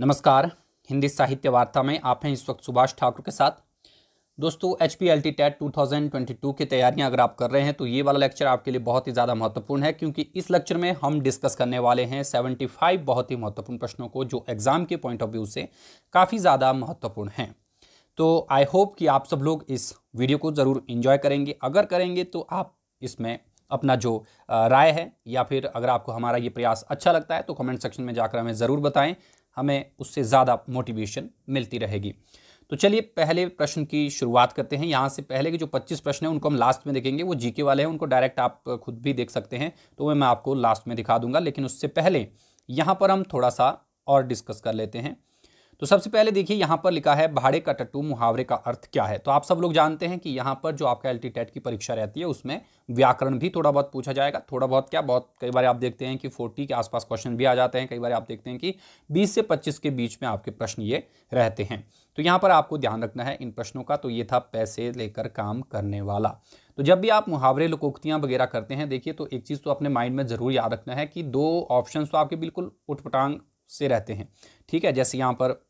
नमस्कार हिंदी साहित्य वार्ता में आप हैं इस वक्त सुभाष ठाकुर के साथ दोस्तों H P L T TET two thousand twenty two की तैयारियां अगर आप कर रहे हैं तो ये वाला लेक्चर आपके लिए बहुत ही ज़्यादा महत्वपूर्ण है क्योंकि इस लेक्चर में हम डिस्कस करने वाले हैं सेवेंटी फाइव बहुत ही महत्वपूर्ण प्रश्नों को जो एग्ज़ाम के पॉइंट ऑफ व्यू से काफ़ी ज़्यादा महत्वपूर्ण हैं तो आई होप कि आप सब लोग इस वीडियो को ज़रूर इन्जॉय करेंगे अगर करेंगे तो आप इसमें अपना जो राय है या फिर अगर आपको हमारा ये प्रयास अच्छा लगता है तो कमेंट सेक्शन में जाकर हमें ज़रूर बताएं हमें उससे ज़्यादा मोटिवेशन मिलती रहेगी तो चलिए पहले प्रश्न की शुरुआत करते हैं यहाँ से पहले के जो 25 प्रश्न हैं उनको हम लास्ट में देखेंगे वो जीके वाले हैं उनको डायरेक्ट आप खुद भी देख सकते हैं तो वह मैं आपको लास्ट में दिखा दूंगा लेकिन उससे पहले यहाँ पर हम थोड़ा सा और डिस्कस कर लेते हैं तो सबसे पहले देखिए यहाँ पर लिखा है भाड़े का टट्टू मुहावरे का अर्थ क्या है तो आप सब लोग जानते हैं कि यहाँ पर जो आपका एल की परीक्षा रहती है उसमें व्याकरण भी थोड़ा बहुत पूछा जाएगा थोड़ा बहुत क्या बहुत कई बार आप देखते हैं कि फोर्टी के आसपास क्वेश्चन भी आ जाते हैं कई बार आप देखते हैं कि बीस से पच्चीस के बीच में आपके प्रश्न ये रहते हैं तो यहाँ पर आपको ध्यान रखना है इन प्रश्नों का तो ये था पैसे लेकर काम करने वाला तो जब भी आप मुहावरे लकोक्तियाँ वगैरह करते हैं देखिए तो एक चीज़ तो अपने माइंड में ज़रूर याद रखना है कि दो ऑप्शन तो आपके बिल्कुल उठपटांग से रहते हैं ठीक है जैसे यहाँ पर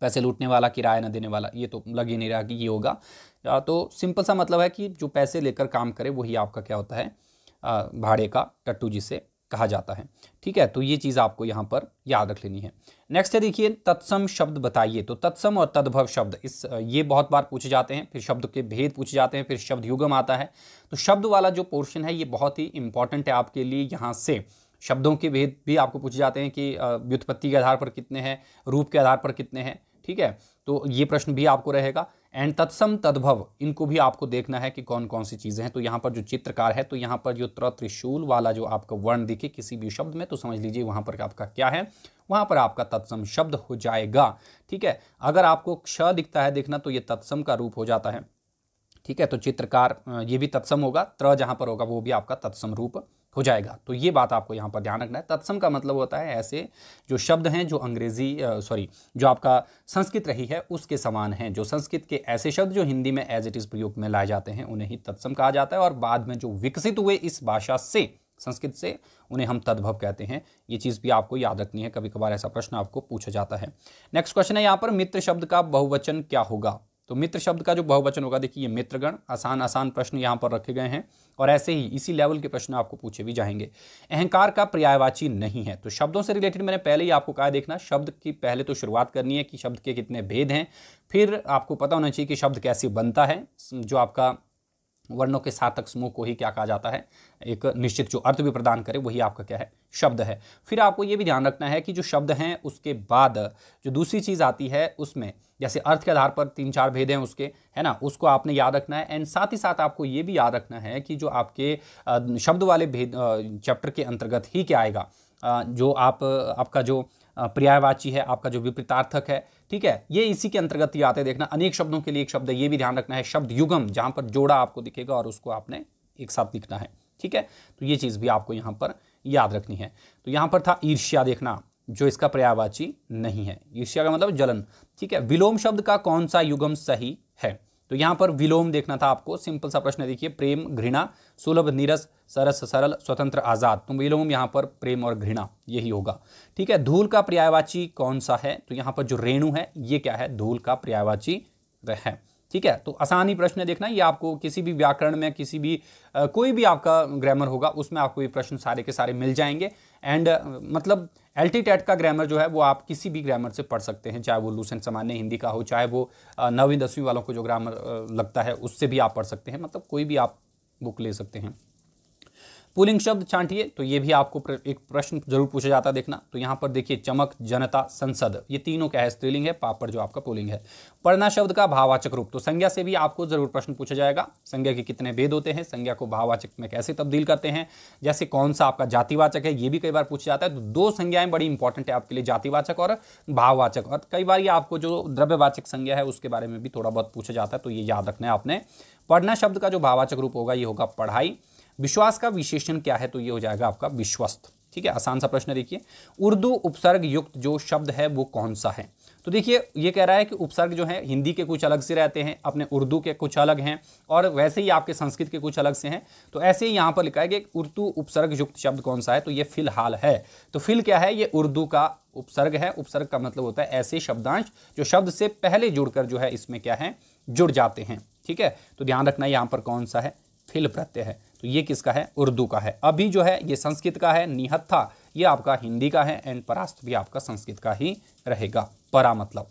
पैसे लूटने वाला किराया ना देने वाला ये तो लग ही नहीं रहा कि ये होगा तो सिंपल सा मतलब है कि जो पैसे लेकर काम करे वही आपका क्या होता है भाड़े का टट्टू जी से कहा जाता है ठीक है तो ये चीज़ आपको यहाँ पर याद रख लेनी है नेक्स्ट है देखिए तत्सम शब्द बताइए तो तत्सम और तद्भव शब्द इस ये बहुत बार पूछे जाते हैं फिर शब्द के भेद पूछे जाते हैं फिर शब्द युगम आता है तो शब्द वाला जो पोर्शन है ये बहुत ही इंपॉर्टेंट है आपके लिए यहाँ से शब्दों के भेद भी आपको पूछे जाते हैं कि व्युत्पत्ति के आधार पर कितने हैं रूप के आधार पर कितने हैं ठीक है तो ये प्रश्न भी आपको रहेगा एंड तत्सम तद्भव इनको भी आपको देखना है कि कौन कौन सी चीज़ें हैं तो यहाँ पर जो चित्रकार है तो यहाँ पर जो त्र त्रिशूल वाला जो आपका वर्ण दिखे किसी भी शब्द में तो समझ लीजिए वहाँ पर आपका क्या है वहाँ पर आपका तत्सम शब्द हो जाएगा ठीक है अगर आपको क्ष दिखता है देखना तो ये तत्सम का रूप हो जाता है ठीक है तो चित्रकार ये भी तत्सम होगा त्र जहाँ पर होगा वो भी आपका तत्सम रूप हो जाएगा तो ये बात आपको यहाँ पर ध्यान रखना है तत्सम का मतलब होता है ऐसे जो शब्द हैं जो अंग्रेजी सॉरी जो आपका संस्कृत रही है उसके समान हैं जो संस्कृत के ऐसे शब्द जो हिंदी में एज इट इज़ प्रयोग में लाए जाते हैं उन्हें ही तत्सम कहा जाता है और बाद में जो विकसित हुए इस भाषा से संस्कृत से उन्हें हम तद्भव कहते हैं ये चीज़ भी आपको याद रखनी है कभी कभार ऐसा प्रश्न आपको पूछा जाता है नेक्स्ट क्वेश्चन है यहाँ पर मित्र शब्द का बहुवचन क्या होगा तो मित्र शब्द का जो बहुवचन होगा देखिए मित्रगण आसान आसान प्रश्न यहाँ पर रखे गए हैं और ऐसे ही इसी लेवल के प्रश्न आपको पूछे भी जाएंगे अहंकार का पर्यायवाची नहीं है तो शब्दों से रिलेटेड मैंने पहले ही आपको कहा देखना शब्द की पहले तो शुरुआत करनी है कि शब्द के कितने भेद हैं फिर आपको पता होना चाहिए कि शब्द कैसे बनता है जो आपका वर्णों के सार्थक समूह को ही क्या कहा जाता है एक निश्चित जो अर्थ भी प्रदान करे वही आपका क्या है शब्द है फिर आपको ये भी ध्यान रखना है कि जो शब्द हैं उसके बाद जो दूसरी चीज़ आती है उसमें जैसे अर्थ के आधार पर तीन चार भेद हैं उसके है ना उसको आपने याद रखना है एंड साथ ही साथ आपको ये भी याद रखना है कि जो आपके शब्द वाले भेद चैप्टर के अंतर्गत ही क्या आएगा जो आप आपका जो पर्यायवाची है आपका जो विपरीतार्थक है ठीक है ये इसी के अंतर्गत ही आते देखना अनेक शब्दों के लिए एक शब्द है ये भी ध्यान रखना है शब्द युगम जहां पर जोड़ा आपको दिखेगा और उसको आपने एक साथ लिखना है ठीक है तो ये चीज़ भी आपको यहां पर याद रखनी है तो यहां पर था ईर्ष्या देखना जो इसका पर्यायवाची नहीं है ईर्ष्या का मतलब जलन ठीक है विलोम शब्द का कौन सा युगम सही है तो यहाँ पर विलोम देखना था आपको सिंपल सा प्रश्न देखिए प्रेम घृणा सुलभ नीरस सरस सरल स्वतंत्र आज़ाद तो विलोम यहाँ पर प्रेम और घृणा यही होगा ठीक है धूल का पर्यायवाची कौन सा है तो यहाँ पर जो रेणु है ये क्या है धूल का पर्यायवाची है ठीक है तो आसानी प्रश्न देखना ये आपको किसी भी व्याकरण में किसी भी आ, कोई भी आपका ग्रामर होगा उसमें आपको ये प्रश्न सारे के सारे मिल जाएंगे एंड uh, मतलब एल टी का ग्रामर जो है वो आप किसी भी ग्रामर से पढ़ सकते हैं चाहे वो लूसेंट सामान्य हिंदी का हो चाहे वो नवीं दसवीं वालों को जो ग्रामर लगता है उससे भी आप पढ़ सकते हैं मतलब कोई भी आप बुक ले सकते हैं पुलिंग शब्द छांटिए तो ये भी आपको प्र, एक प्रश्न जरूर पूछा जाता है देखना तो यहाँ पर देखिए चमक जनता संसद ये तीनों क्या है स्त्रीलिंग है पापड़ जो आपका पुलिंग है पढ़ना शब्द का भाववाचक रूप तो संज्ञा से भी आपको जरूर प्रश्न पूछा जाएगा संज्ञा के कितने भेद होते हैं संज्ञा को भाववाचक में कैसे तब्दील करते हैं जैसे कौन सा आपका जातिवाचक है ये भी कई बार पूछा जाता है तो दो संज्ञाएं बड़ी इंपॉर्टेंट है आपके लिए जातिवाचक और भाववाचक और कई बार ये आपको जो द्रव्यवाचक संज्ञा है उसके बारे में भी थोड़ा बहुत पूछा जाता है तो ये याद रखना है आपने पढ़ना शब्द का जो भाववाचक रूप होगा ये होगा पढ़ाई विश्वास का विशेषण क्या है तो ये हो जाएगा आपका विश्वस्त ठीक है आसान सा प्रश्न देखिए उर्दू उपसर्ग युक्त जो शब्द है वो कौन सा है तो देखिए ये कह रहा है कि उपसर्ग जो है हिंदी के कुछ अलग से रहते हैं अपने उर्दू के कुछ अलग हैं और वैसे ही आपके संस्कृत के कुछ अलग से हैं तो ऐसे ही यहाँ पर लिखा है कि उर्दू उपसर्ग युक्त शब्द कौन सा है तो ये फिलहाल है तो फिल क्या है ये उर्दू का उपसर्ग है उपसर्ग का मतलब होता है ऐसे शब्दांश जो शब्द से पहले जुड़कर जो है इसमें क्या है जुड़ जाते हैं ठीक है तो ध्यान रखना यहाँ पर कौन सा है फिल प्रत्यय है तो ये किसका है उर्दू का है अभी जो है ये संस्कृत का है निहत्था ये आपका हिंदी का है एंड परास्त भी आपका संस्कृत का ही रहेगा परा मतलब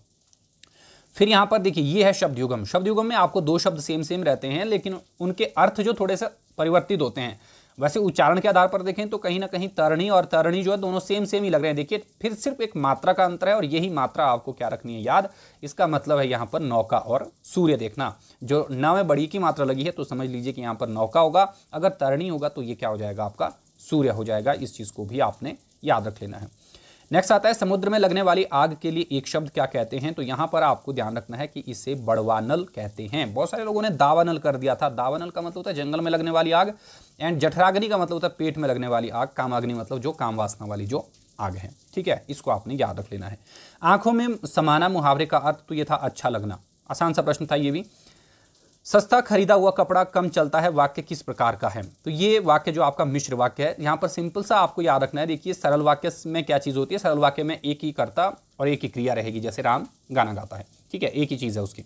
फिर यहां पर देखिए ये है शब्द युगम शब्द युगम में आपको दो शब्द सेम सेम रहते हैं लेकिन उनके अर्थ जो थोड़े से परिवर्तित होते हैं वैसे उच्चारण के आधार पर देखें तो कहीं ना कहीं तरणी और तरणी जो है दोनों सेम सेम ही लग रहे हैं देखिए फिर सिर्फ एक मात्रा का अंतर है और यही मात्रा आपको क्या रखनी है याद इसका मतलब है यहाँ पर नौका और सूर्य देखना जो न में बड़ी की मात्रा लगी है तो समझ लीजिए कि यहाँ पर नौका होगा अगर तरणी होगा तो ये क्या हो जाएगा आपका सूर्य हो जाएगा इस चीज़ को भी आपने याद रख लेना है नेक्स्ट आता है समुद्र में लगने वाली आग के लिए एक शब्द क्या कहते हैं तो यहाँ पर आपको ध्यान रखना है कि इसे बड़वानल कहते हैं बहुत सारे लोगों ने दावानल कर दिया था दावानल का मतलब होता है जंगल में लगने वाली आग एंड जठराग्नि का मतलब होता है पेट में लगने वाली आग कामाग्नि मतलब जो कामवासना वाली जो आ गए हैं ठीक है इसको आपने याद रख लेना है आंखों में समाना मुहावरे का अर्थ तो ये था अच्छा लगना आसान सा प्रश्न था ये भी सस्ता खरीदा हुआ कपड़ा कम चलता है वाक्य किस प्रकार का है तो ये वाक्य जो आपका मिश्र वाक्य है यहाँ पर सिंपल सा आपको याद रखना है देखिए सरल वाक्य में क्या चीज़ होती है सरल वाक्य में एक ही कर्ता और एक ही क्रिया रहेगी जैसे राम गाना गाता है ठीक है एक ही चीज़ है उसकी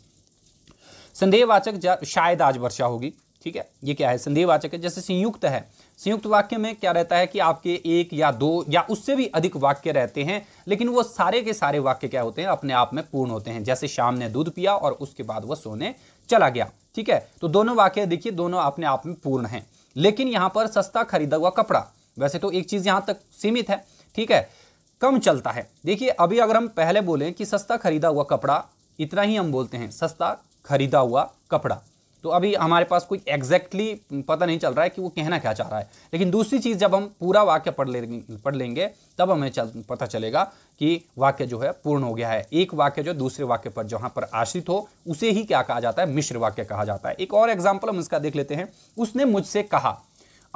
संदेहवाचक शायद आज वर्षा होगी ठीक है ये क्या है संदेहवाचक है जैसे संयुक्त है संयुक्त वाक्य में क्या रहता है कि आपके एक या दो या उससे भी अधिक वाक्य रहते हैं लेकिन वो सारे के सारे वाक्य क्या होते हैं अपने आप में पूर्ण होते हैं जैसे शाम ने दूध पिया और उसके बाद वह सोने चला गया ठीक है तो दोनों वाक्य देखिए दोनों अपने आप में पूर्ण हैं लेकिन यहां पर सस्ता खरीदा हुआ कपड़ा वैसे तो एक चीज़ यहां तक सीमित है ठीक है कम चलता है देखिए अभी अगर हम पहले बोलें कि सस्ता खरीदा हुआ कपड़ा इतना ही हम बोलते हैं सस्ता खरीदा हुआ कपड़ा तो अभी हमारे पास कोई एग्जैक्टली पता नहीं चल रहा है कि वो कहना क्या चाह रहा है लेकिन दूसरी चीज़ जब हम पूरा वाक्य पढ़ लेंगे पढ़ लेंगे तब हमें चल, पता चलेगा कि वाक्य जो है पूर्ण हो गया है एक वाक्य जो दूसरे वाक्य पर जहाँ पर आश्रित हो उसे ही क्या कहा जाता है मिश्र वाक्य कहा जाता है एक और एग्जाम्पल हम इसका देख लेते हैं उसने मुझसे कहा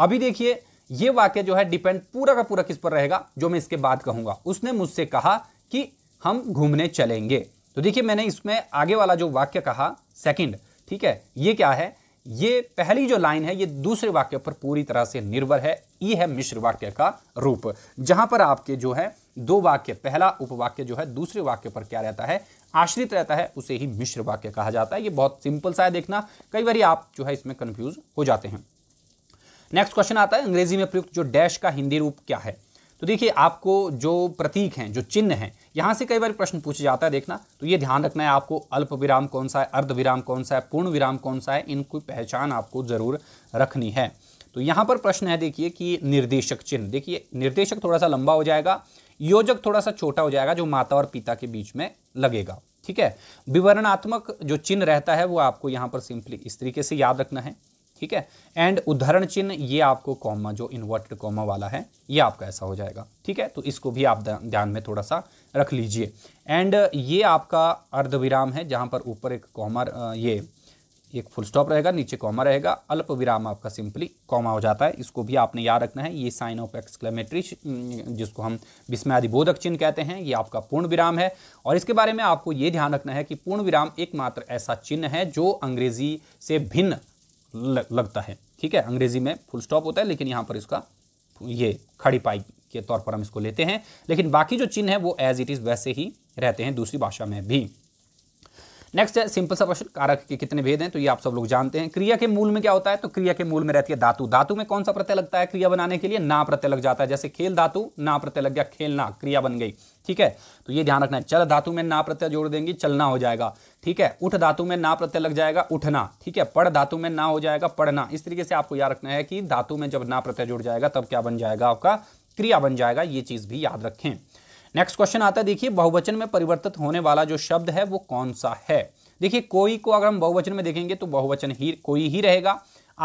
अभी देखिए ये वाक्य जो है डिपेंड पूरा का पूरा किस पर रहेगा जो मैं इसके बाद कहूँगा उसने मुझसे कहा कि हम घूमने चलेंगे तो देखिए मैंने इसमें आगे वाला जो वाक्य कहा सेकंड ठीक है ये क्या है ये पहली जो लाइन है ये दूसरे वाक्य पर पूरी तरह से निर्भर है ये है मिश्र वाक्य का रूप जहां पर आपके जो है दो वाक्य पहला उपवाक्य जो है दूसरे वाक्य पर क्या रहता है आश्रित रहता है उसे ही मिश्र वाक्य कहा जाता है ये बहुत सिंपल सा है देखना कई बार आप जो है इसमें कंफ्यूज हो जाते हैं नेक्स्ट क्वेश्चन आता है अंग्रेजी में प्रयुक्त जो डैश का हिंदी रूप क्या है तो देखिए आपको जो प्रतीक हैं जो चिन्ह हैं यहाँ से कई बार प्रश्न पूछा जाता है देखना तो ये ध्यान रखना है आपको अल्प विराम कौन सा है अर्ध विराम कौन सा है पूर्ण विराम कौन सा है इनकी पहचान आपको ज़रूर रखनी है तो यहाँ पर प्रश्न है देखिए कि निर्देशक चिन्ह देखिए निर्देशक थोड़ा सा लंबा हो जाएगा योजक थोड़ा सा छोटा हो जाएगा जो माता और पिता के बीच में लगेगा ठीक है विवरणात्मक जो चिन्ह रहता है वो आपको यहाँ पर सिंपली इस तरीके से याद रखना है ठीक है एंड उदाहरण चिन्ह ये आपको कॉमा जो इन्वर्टेड कॉमा वाला है ये आपका ऐसा हो जाएगा ठीक है तो इसको भी आप ध्यान में थोड़ा सा रख लीजिए एंड ये आपका अर्धविराम है जहाँ पर ऊपर एक कॉमा ये एक फुल स्टॉप रहेगा नीचे कॉमा रहेगा अल्प विराम आपका सिंपली कॉमा हो जाता है इसको भी आपने याद रखना है ये साइन ऑफ एक्सक्लेमेटरी जिसको हम विस्मयादिबोधक चिन्ह कहते हैं ये आपका पूर्ण विराम है और इसके बारे में आपको ये ध्यान रखना है कि पूर्ण विराम एकमात्र ऐसा चिन्ह है जो अंग्रेजी से भिन्न लगता है ठीक है अंग्रेजी में फुल स्टॉप होता है लेकिन यहाँ पर इसका ये खड़ी पाई के तौर पर हम इसको लेते हैं लेकिन बाकी जो चिन्ह है वो एज इट इज़ वैसे ही रहते हैं दूसरी भाषा में भी नेक्स्ट है सिंपल सा क्वेश्चन कारक के कितने भेद हैं तो ये आप सब लोग जानते हैं क्रिया के मूल में क्या होता है तो क्रिया के मूल में रहती है धातु धातु में कौन सा प्रत्यय लगता है क्रिया बनाने के लिए ना प्रत्यय लग जाता है जैसे खेल धातु ना प्रत्यय लग गया खेलना क्रिया बन गई ठीक है तो ये ध्यान रखना है चल धातु में ना प्रत्यय जोड़ देंगे चलना हो जाएगा ठीक है उठ धातु में ना प्रत्यय लग जाएगा उठना ठीक है पढ़ धातु में ना हो जाएगा पढ़ना इस तरीके से आपको याद रखना है कि धातु में जब ना प्रत्यय जुड़ जाएगा तब क्या बन जाएगा आपका क्रिया बन जाएगा ये चीज़ भी याद रखें नेक्स्ट क्वेश्चन आता है देखिए बहुवचन में परिवर्तित होने वाला जो शब्द है वो कौन सा है देखिए कोई को अगर हम बहुवचन में देखेंगे तो बहुवचन ही कोई ही रहेगा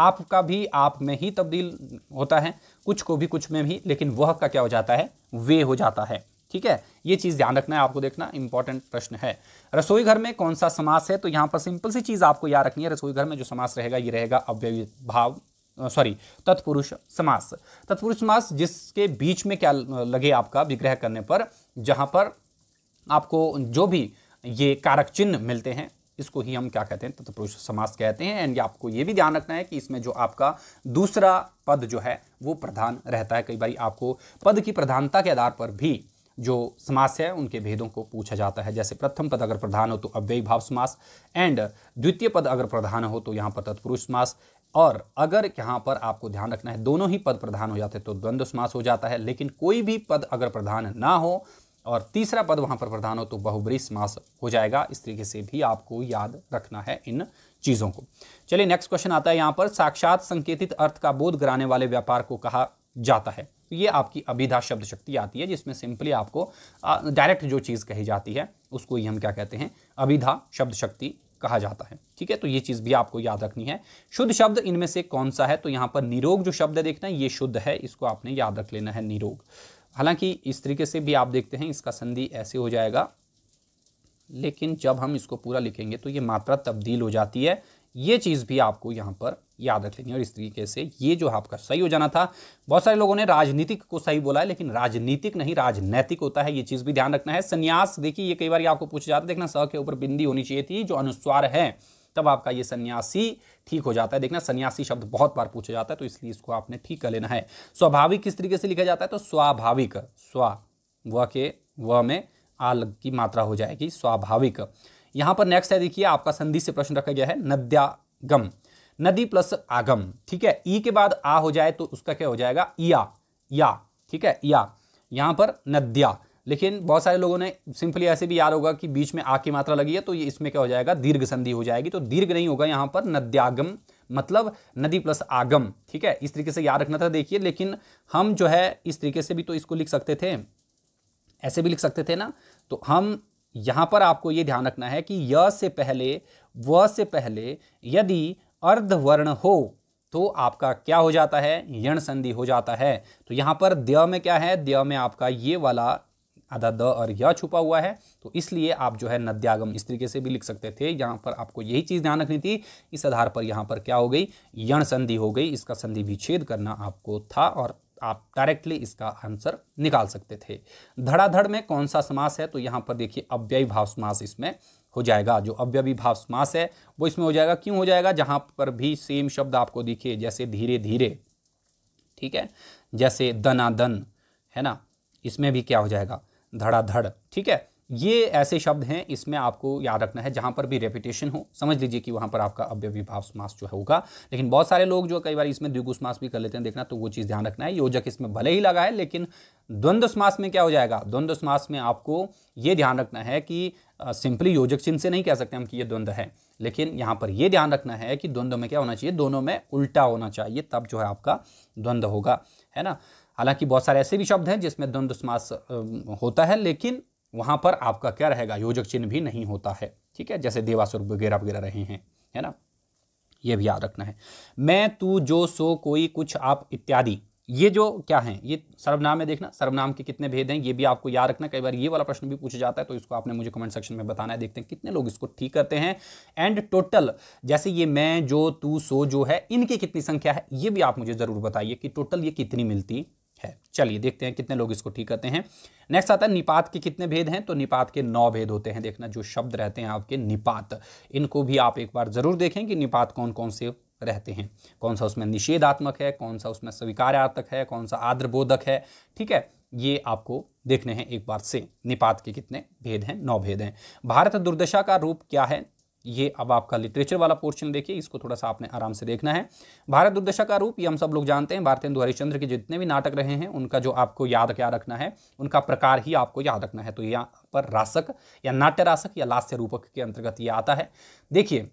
आपका भी आप में ही तब्दील होता है कुछ को भी कुछ में भी लेकिन वह का क्या हो जाता है वे हो जाता है ठीक है ये चीज़ ध्यान रखना है आपको देखना इंपॉर्टेंट प्रश्न है रसोई घर में कौन सा समास है तो यहाँ पर सिंपल सी चीज़ आपको याद रखनी है रसोई घर में जो समास रहेगा ये रहेगा अव्यय भाव सॉरी तत्पुरुष समास तत्पुरुष समास जिसके बीच में क्या लगे आपका विग्रह करने पर जहाँ पर आपको जो भी ये कारक चिन्ह मिलते हैं इसको ही हम क्या कहते हैं तत्पुरुष समास कहते हैं एंड आपको ये भी ध्यान रखना है कि इसमें जो आपका दूसरा पद जो है वो प्रधान रहता है कई बार आपको पद की प्रधानता के आधार पर भी जो समास है उनके भेदों को पूछा जाता है जैसे प्रथम पद अगर प्रधान हो तो अव्ययी भाव समास एंड द्वितीय पद अगर प्रधान हो तो यहाँ पर तत्पुरुष समास और अगर यहाँ पर आपको ध्यान रखना है दोनों ही पद प्रधान हो जाते हैं तो द्वंद्व समास हो जाता है लेकिन कोई भी पद अगर प्रधान ना हो और तीसरा पद वहाँ पर प्रधान हो तो बहुबरी समास हो जाएगा इस तरीके से भी आपको याद रखना है इन चीज़ों को चलिए नेक्स्ट क्वेश्चन आता है यहाँ पर साक्षात संकेतित अर्थ का बोध कराने वाले व्यापार को कहा जाता है तो ये आपकी अभिधा शब्द शक्ति आती है जिसमें सिंपली आपको डायरेक्ट जो चीज़ कही जाती है उसको ही हम क्या कहते हैं अभिधा शब्द शक्ति कहा जाता है ठीक है तो ये चीज़ भी आपको याद रखनी है शुद्ध शब्द इनमें से कौन सा है तो यहां पर निरोग जो शब्द है देखना है ये शुद्ध है इसको आपने याद रख लेना है निरोग हालांकि इस तरीके से भी आप देखते हैं इसका संधि ऐसे हो जाएगा लेकिन जब हम इसको पूरा लिखेंगे तो ये मात्रा तब्दील हो जाती है ये चीज़ भी आपको यहाँ पर याद रख लेनी और इस तरीके से ये जो आपका सही हो जाना था बहुत सारे लोगों ने राजनीतिक को सही बोला है लेकिन राजनीतिक नहीं राजनैतिक होता है ये चीज़ भी ध्यान रखना है संन्यास देखिए ये कई बार आपको पूछा जाता है देखना स के ऊपर बिंदी होनी चाहिए थी जो अनुस्वार है तब आपका ये सन्यासी ठीक हो जाता है देखना सन्यासी शब्द बहुत बार पूछा जाता है तो इसलिए इसको आपने ठीक कर लेना है स्वाभाविक किस तरीके से लिखा जाता है तो स्वाभाविक स्वा व के व में आल की मात्रा हो जाएगी स्वाभाविक यहाँ पर नेक्स्ट है देखिए आपका संधि से प्रश्न रखा गया है नद्यागम नदी प्लस आगम ठीक है ई के बाद आ हो जाए तो उसका क्या हो जाएगा या या ठीक है या यहाँ पर नद्या लेकिन बहुत सारे लोगों ने सिंपली ऐसे भी याद होगा कि बीच में आ की मात्रा लगी है तो ये इसमें क्या हो जाएगा दीर्घ संधि हो जाएगी तो दीर्घ नहीं होगा यहाँ पर नद्यागम मतलब नदी प्लस आगम ठीक है इस तरीके से याद रखना था देखिए लेकिन हम जो है इस तरीके से भी तो इसको लिख सकते थे ऐसे भी लिख सकते थे ना तो हम यहाँ पर आपको ये ध्यान रखना है कि य से पहले व से पहले यदि अर्धवर्ण हो तो आपका क्या हो जाता है यण संधि हो जाता है तो यहाँ पर द्य में क्या है द्य में आपका ये वाला आधा द और य छुपा हुआ है तो इसलिए आप जो है नद्यागम इस तरीके से भी लिख सकते थे यहाँ पर आपको यही चीज़ ध्यान रखनी थी इस आधार पर यहाँ पर क्या हो गई यण संधि हो गई इसका संधि विच्छेद करना आपको था और आप डायरेक्टली इसका आंसर निकाल सकते थे धड़ाधड़ में कौन सा समास है तो यहाँ पर देखिए अव्ययी भाव समास इसमें हो जाएगा जो अव्ययी भाव समास है वो इसमें हो जाएगा क्यों हो जाएगा जहाँ पर भी सेम शब्द आपको दिखे जैसे धीरे धीरे ठीक है जैसे दन है ना इसमें भी क्या हो जाएगा धड़ाधड़ ठीक है ये ऐसे शब्द हैं इसमें आपको याद रखना है जहां पर भी रेपिटेशन हो समझ लीजिए कि वहां पर आपका विभाव समास जो होगा लेकिन बहुत सारे लोग जो कई बार इसमें द्विगु समास भी कर लेते हैं देखना तो वो चीज़ ध्यान रखना है योजक इसमें भले ही लगा है लेकिन द्वंद्व समास में क्या हो जाएगा द्वंद्व समास में आपको ये ध्यान रखना है कि सिंपली योजक चिन्ह से नहीं कह सकते हम कि यह द्वंद्व है लेकिन यहाँ पर यह ध्यान रखना है कि द्वंद्व में क्या होना चाहिए दोनों में उल्टा होना चाहिए तब जो है आपका द्वंद्व होगा है ना हालांकि बहुत सारे ऐसे भी शब्द हैं जिसमें द्वंद समास होता है लेकिन वहां पर आपका क्या रहेगा योजक चिन्ह भी नहीं होता है ठीक है जैसे देवासुर वगैरह वगैरह रहे हैं है ना ये भी याद रखना है मैं तू जो सो कोई कुछ आप इत्यादि ये जो क्या है ये सर्वनाम है देखना सर्वनाम के कितने भेद हैं ये भी आपको याद रखना कई बार ये वाला प्रश्न भी पूछा जाता है तो इसको आपने मुझे कमेंट सेक्शन में बताना है देखते हैं कितने लोग इसको ठीक करते हैं एंड टोटल जैसे ये मैं जो तू सो जो है इनकी कितनी संख्या है ये भी आप मुझे ज़रूर बताइए कि टोटल ये कितनी मिलती है चलिए देखते हैं कितने लोग इसको ठीक करते हैं नेक्स्ट आता है निपात के कितने भेद हैं तो निपात के नौ भेद होते हैं देखना जो शब्द रहते हैं आपके निपात इनको भी आप एक बार ज़रूर देखें कि निपात कौन कौन से रहते हैं कौन सा उसमें निषेधात्मक है कौन सा उसमें स्वीकारात्मक है कौन सा आद्रबोधक है ठीक है ये आपको देखने हैं एक बार से निपात के कितने भेद हैं नौ भेद हैं भारत दुर्दशा का रूप क्या है ये अब आपका लिटरेचर वाला पोर्शन देखिए इसको थोड़ा सा आपने आराम से देखना है भारत दुर्दशा का रूप ये हम सब लोग जानते हैं भारतेंदु हरिश्चंद्र के जितने भी नाटक रहे हैं उनका जो आपको याद क्या रखना है उनका प्रकार ही आपको याद रखना है तो यहाँ पर रासक या नाट्य रासक या लास्य रूपक के अंतर्गत ये आता है देखिए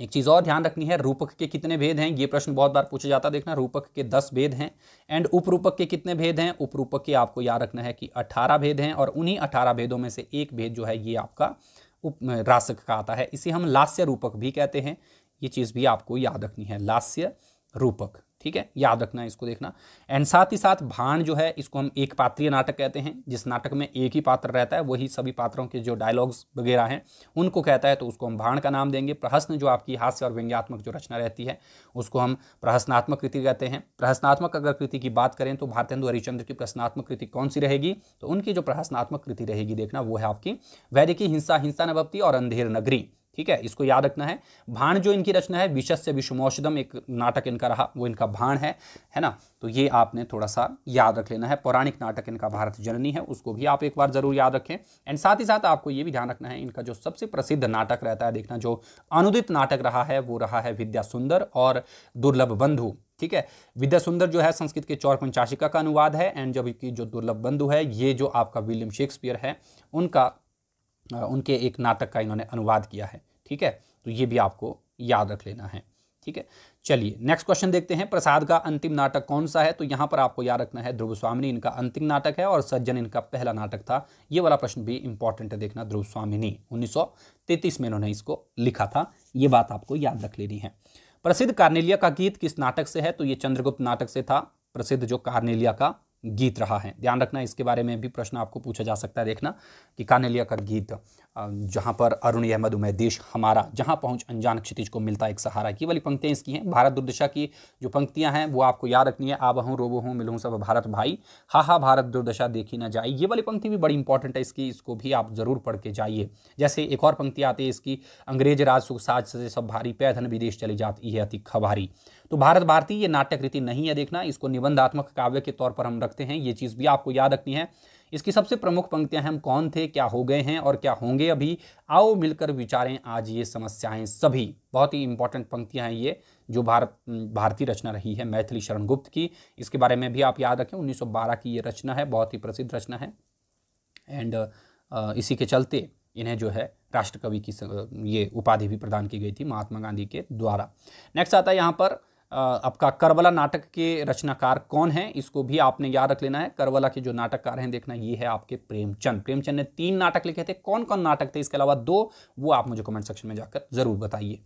एक चीज़ और ध्यान रखनी है रूपक के कितने भेद हैं ये प्रश्न बहुत बार पूछा जाता है देखना रूपक के दस भेद हैं एंड उपरूपक के कितने भेद हैं उपरूपक के आपको याद रखना है कि अठारह भेद हैं और उन्हीं अठारह भेदों में से एक भेद जो है ये आपका उप रासक का आता है इसे हम लास्य रूपक भी कहते हैं ये चीज़ भी आपको याद रखनी है लास्य रूपक ठीक है याद रखना इसको देखना एंड साथ ही साथ भाण जो है इसको हम एक पात्रीय नाटक कहते हैं जिस नाटक में एक ही पात्र रहता है वही सभी पात्रों के जो डायलॉग्स वगैरह हैं उनको कहता है तो उसको हम भाण का नाम देंगे प्रहस्न जो आपकी हास्य और व्यंग्यात्मक जो रचना रहती है उसको हम प्रहसनात्मक कृति कहते हैं प्रहसनात्मक अगर कृति की बात करें तो भारतेंदु हरिचंद्र की प्रश्नात्मक कृति कौन सी रहेगी तो उनकी जो प्रहसनात्मक कृति रहेगी देखना वो है आपकी वैदिकी हिंसा हिंसा नवप्ति और अंधेर नगरी ठीक है इसको याद रखना है भाण जो इनकी रचना है विशस्य विषमौषधम एक नाटक इनका रहा वो इनका भाण है है ना तो ये आपने थोड़ा सा याद रख लेना है पौराणिक नाटक इनका भारत जननी है उसको भी आप एक बार जरूर याद रखें एंड साथ ही साथ आपको ये भी ध्यान रखना है इनका जो सबसे प्रसिद्ध नाटक रहता है देखना जो अनुदित नाटक रहा है वो रहा है विद्या सुंदर और दुर्लभ बंधु ठीक है विद्या सुंदर जो है संस्कृत के चौर पंचाशिका का अनुवाद है एंड जबकि जो दुर्लभ बंधु है ये जो आपका विलियम शेक्सपियर है उनका उनके एक नाटक का इन्होंने अनुवाद किया है ठीक है तो ये भी आपको याद रख लेना है ठीक है चलिए नेक्स्ट क्वेश्चन देखते हैं प्रसाद का अंतिम नाटक कौन सा है तो यहाँ पर आपको याद रखना है ध्रुव स्वामिनी इनका अंतिम नाटक है और सज्जन इनका पहला नाटक था ये वाला प्रश्न भी इंपॉर्टेंट है देखना ध्रुव स्वामिनी उन्नीस में इन्होंने इसको लिखा था ये बात आपको याद रख लेनी है प्रसिद्ध कार्नेलिया का गीत किस नाटक से है तो ये चंद्रगुप्त नाटक से था प्रसिद्ध जो कार्नेलिया का गीत रहा है ध्यान रखना इसके बारे में भी प्रश्न आपको पूछा जा सकता है देखना कि कानेलिया का गीत जहां पर अरुण अहमद उमय देश हमारा जहां पहुंच अनजान क्षितिज को मिलता एक सहारा की वाली पंक्तियां इसकी हैं भारत दुर्दशा की जो पंक्तियां हैं वो आपको याद रखनी है आब हूँ रोबो हूँ मिलूँ सब भारत भाई हा हा भारत दुर्दशा देखी ना जाए ये वाली पंक्ति भी बड़ी इंपॉर्टेंट है इसकी इसको भी आप ज़रूर पढ़ के जाइए जैसे एक और पंक्ति आती है इसकी अंग्रेज राज सुख साज से सब भारी पैधन विदेश चली जाती है अति खबारी तो भारत भारती ये नाट्य कृति नहीं है देखना इसको निबंधात्मक काव्य के तौर पर हम रखते हैं ये चीज़ भी आपको याद रखनी है इसकी सबसे प्रमुख पंक्तियां हम कौन थे क्या हो गए हैं और क्या होंगे अभी आओ मिलकर विचारें आज ये समस्याएं सभी बहुत ही इंपॉर्टेंट पंक्तियां हैं ये जो भारत भारतीय रचना रही है मैथिली शरण गुप्त की इसके बारे में भी आप याद रखें उन्नीस की ये रचना है बहुत ही प्रसिद्ध रचना है एंड इसी के चलते इन्हें जो है राष्ट्रकवि की ये उपाधि भी प्रदान की गई थी महात्मा गांधी के द्वारा नेक्स्ट आता है यहाँ पर आपका करबला नाटक के रचनाकार कौन है इसको भी आपने याद रख लेना है करबला के जो नाटककार हैं देखना ये है आपके प्रेमचंद प्रेमचंद ने तीन नाटक लिखे थे कौन कौन नाटक थे इसके अलावा दो वो आप मुझे कमेंट सेक्शन में जाकर जरूर बताइए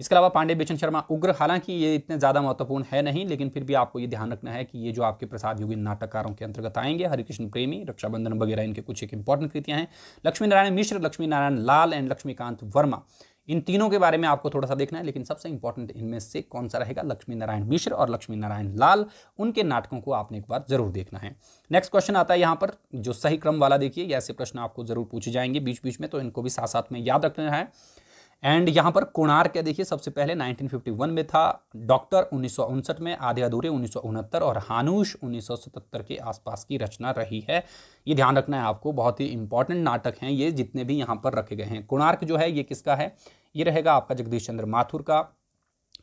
इसके अलावा पांडे बेचन शर्मा उग्र हालांकि ये इतने ज़्यादा महत्वपूर्ण है नहीं लेकिन फिर भी आपको ये ध्यान रखना है कि ये जो आपके प्रसाद योगी नाटककारों के अंतर्गत आएंगे हरिकृष्ण प्रेमी रक्षाबंधन वगैरह इनके कुछ एक इंपॉर्टेंट कृतियाँ हैं लक्ष्मी नारायण मिश्र लक्ष्मी नारायण लाल एंड लक्ष्मीकांत वर्मा इन तीनों के बारे में आपको थोड़ा सा देखना है लेकिन सबसे इंपॉर्टेंट इनमें से कौन सा रहेगा लक्ष्मी नारायण मिश्र और लक्ष्मी नारायण लाल उनके नाटकों को आपने एक बार जरूर देखना है नेक्स्ट क्वेश्चन आता है यहाँ पर जो सही क्रम वाला देखिए ऐसे प्रश्न आपको जरूर पूछे जाएंगे बीच बीच में तो इनको भी साथ साथ में याद रखना है एंड यहाँ पर कोणार्क क्या देखिए सबसे पहले 1951 में था डॉक्टर उन्नीस में आधे अधूरे उन्नीस और हानुष 1977 के आसपास की रचना रही है ये ध्यान रखना है आपको बहुत ही इंपॉर्टेंट नाटक हैं ये जितने भी यहाँ पर रखे गए हैं कोणार्क जो है ये किसका है ये रहेगा आपका जगदीश चंद्र माथुर का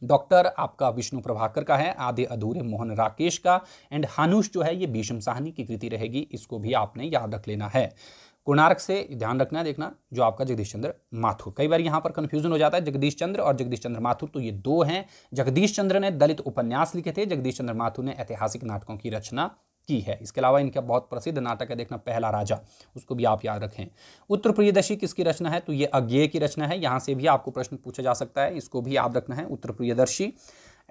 डॉक्टर आपका विष्णु प्रभाकर का है आधे अधूरे मोहन राकेश का एंड हानुष जो है ये भीषम साहनी की कृति रहेगी इसको भी आपने याद रख लेना है कोणार्क से ध्यान रखना है देखना जो आपका जगदीश चंद्र माथुर कई बार यहाँ पर कन्फ्यूजन हो जाता है जगदीश चंद्र और जगदीश चंद्र माथुर तो ये दो हैं जगदीश चंद्र ने दलित उपन्यास लिखे थे जगदीश चंद्र माथुर ने ऐतिहासिक नाटकों की रचना की है इसके अलावा इनका बहुत प्रसिद्ध नाटक है देखना पहला राजा उसको भी आप याद रखें उत्तर प्रियदर्शी किसकी रचना है तो ये अज्ञेय की रचना है यहाँ से भी आपको प्रश्न पूछा जा सकता है इसको भी याद रखना है उत्तर प्रियदर्शी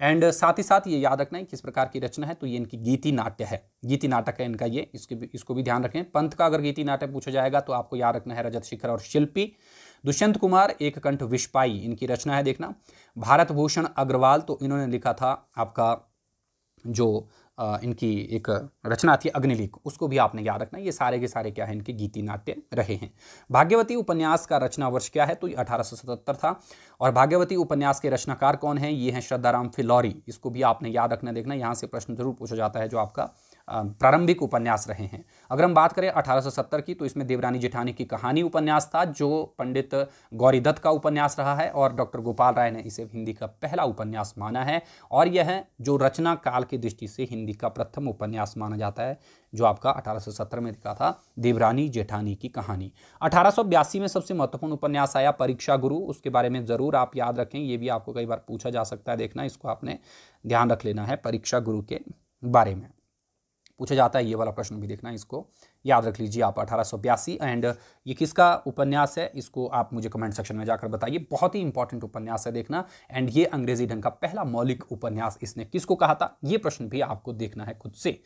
एंड uh, साथ ही साथ ये याद रखना है किस प्रकार की रचना है तो ये इनकी गीति नाट्य है गीति नाटक है इनका ये इसके इसको भी ध्यान रखें पंथ का अगर गीति नाटक पूछा जाएगा तो आपको याद रखना है रजत शिखर और शिल्पी दुष्यंत कुमार एक कंठ विष्पाई इनकी रचना है देखना भारत भूषण अग्रवाल तो इन्होंने लिखा था आपका जो इनकी एक रचना थी अग्निलीक उसको भी आपने याद रखना ये सारे के सारे क्या है इनके गीति नाट्य रहे हैं भाग्यवती उपन्यास का रचना वर्ष क्या है तो ये अठारह था और भाग्यवती उपन्यास के रचनाकार कौन है ये हैं श्रद्धाराम फिलौरी इसको भी आपने याद रखना देखना यहाँ से प्रश्न जरूर पूछा जाता है जो आपका प्रारंभिक उपन्यास रहे हैं अगर हम बात करें 1870 की तो इसमें देवरानी जेठानी की कहानी उपन्यास था जो पंडित गौरीदत्त का उपन्यास रहा है और डॉक्टर गोपाल राय ने इसे हिंदी का पहला उपन्यास माना है और यह जो रचना काल की दृष्टि से हिंदी का प्रथम उपन्यास माना जाता है जो आपका 1870 में लिखा था देवरानी जेठानी की कहानी अठारह में सबसे महत्वपूर्ण उपन्यास आया परीक्षा गुरु उसके बारे में ज़रूर आप याद रखें ये भी आपको कई बार पूछा जा सकता है देखना इसको आपने ध्यान रख लेना है परीक्षा गुरु के बारे में पूछा जाता है ये वाला प्रश्न भी देखना इसको याद रख लीजिए आप अठारह एंड ये किसका उपन्यास है इसको आप मुझे कमेंट सेक्शन में जाकर बताइए बहुत ही इंपॉर्टेंट उपन्यास है देखना एंड ये अंग्रेजी ढंग का पहला मौलिक उपन्यास इसने किसको कहा था ये प्रश्न भी आपको देखना है खुद से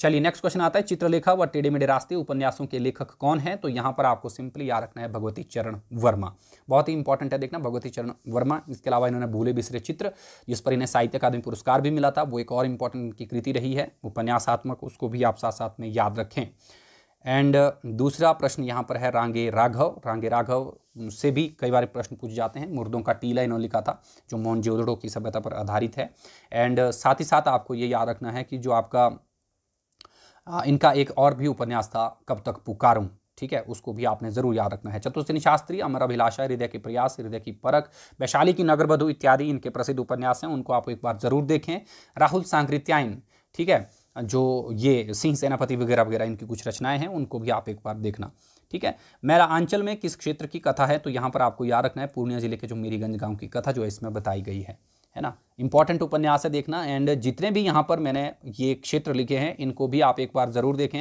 चलिए नेक्स्ट क्वेश्चन आता है चित्रलेखा व टेढ़े मेढ़े रास्ते उपन्यासों के लेखक कौन है तो यहाँ पर आपको सिंपली याद रखना है भगवती चरण वर्मा बहुत ही इंपॉर्टेंट है देखना भगवती चरण वर्मा इसके अलावा इन्होंने भूले बिसरे चित्र जिस पर इन्हें साहित्य अकादमी पुरस्कार भी मिला था वो एक और इंपॉर्टेंट की कृति रही है उपन्यासात्मक उसको भी आप साथ साथ में याद रखें एंड uh, दूसरा प्रश्न यहाँ पर है रांगे राघव रांगे राघव से भी कई बार प्रश्न पूछ जाते हैं मुर्दों का टीला इन्होंने लिखा था जो मोहन जोदड़ो की सभ्यता पर आधारित है एंड uh, साथ ही साथ आपको ये याद रखना है कि जो आपका इनका एक और भी उपन्यास था कब तक पुकारूं ठीक है उसको भी आपने जरूर याद रखना है चतुर्सेनी शास्त्री अमर अभिलाषा हृदय के प्रयास हृदय की परख वैशाली की नगरबधु इत्यादि इनके प्रसिद्ध उपन्यास हैं उनको आप एक बार जरूर देखें राहुल सांकृत्यायन ठीक है जो ये सिंह सेनापति वगैरह वगैरह इनकी कुछ रचनाएं हैं उनको भी आप एक बार देखना ठीक है मेरा आंचल में किस क्षेत्र की कथा है तो यहाँ पर आपको याद रखना है पूर्णिया जिले के जो मेरीगंज गाँव की कथा जो है इसमें बताई गई है है ना इंपॉर्टेंट उपन्यास है देखना एंड जितने भी यहाँ पर मैंने ये क्षेत्र लिखे हैं इनको भी आप एक बार ज़रूर देखें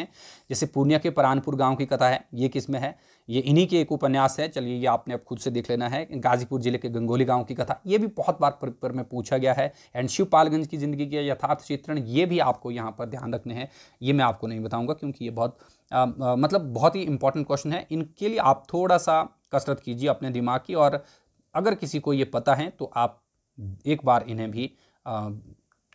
जैसे पूर्णिया के परानपुर गांव की कथा है ये किस में है ये इन्हीं के एक उपन्यास है चलिए ये आपने अब खुद से देख लेना है गाजीपुर जिले के गंगोली गांव की कथा ये भी बहुत बार पेपर में पूछा गया है एंड शिवपालगंज की ज़िंदगी के यथार्थ चित्रण ये भी आपको यहाँ पर ध्यान रखने हैं ये मैं आपको नहीं बताऊँगा क्योंकि ये बहुत मतलब बहुत ही इंपॉर्टेंट क्वेश्चन है इनके लिए आप थोड़ा सा कसरत कीजिए अपने दिमाग की और अगर किसी को ये पता है तो आप एक बार इन्हें भी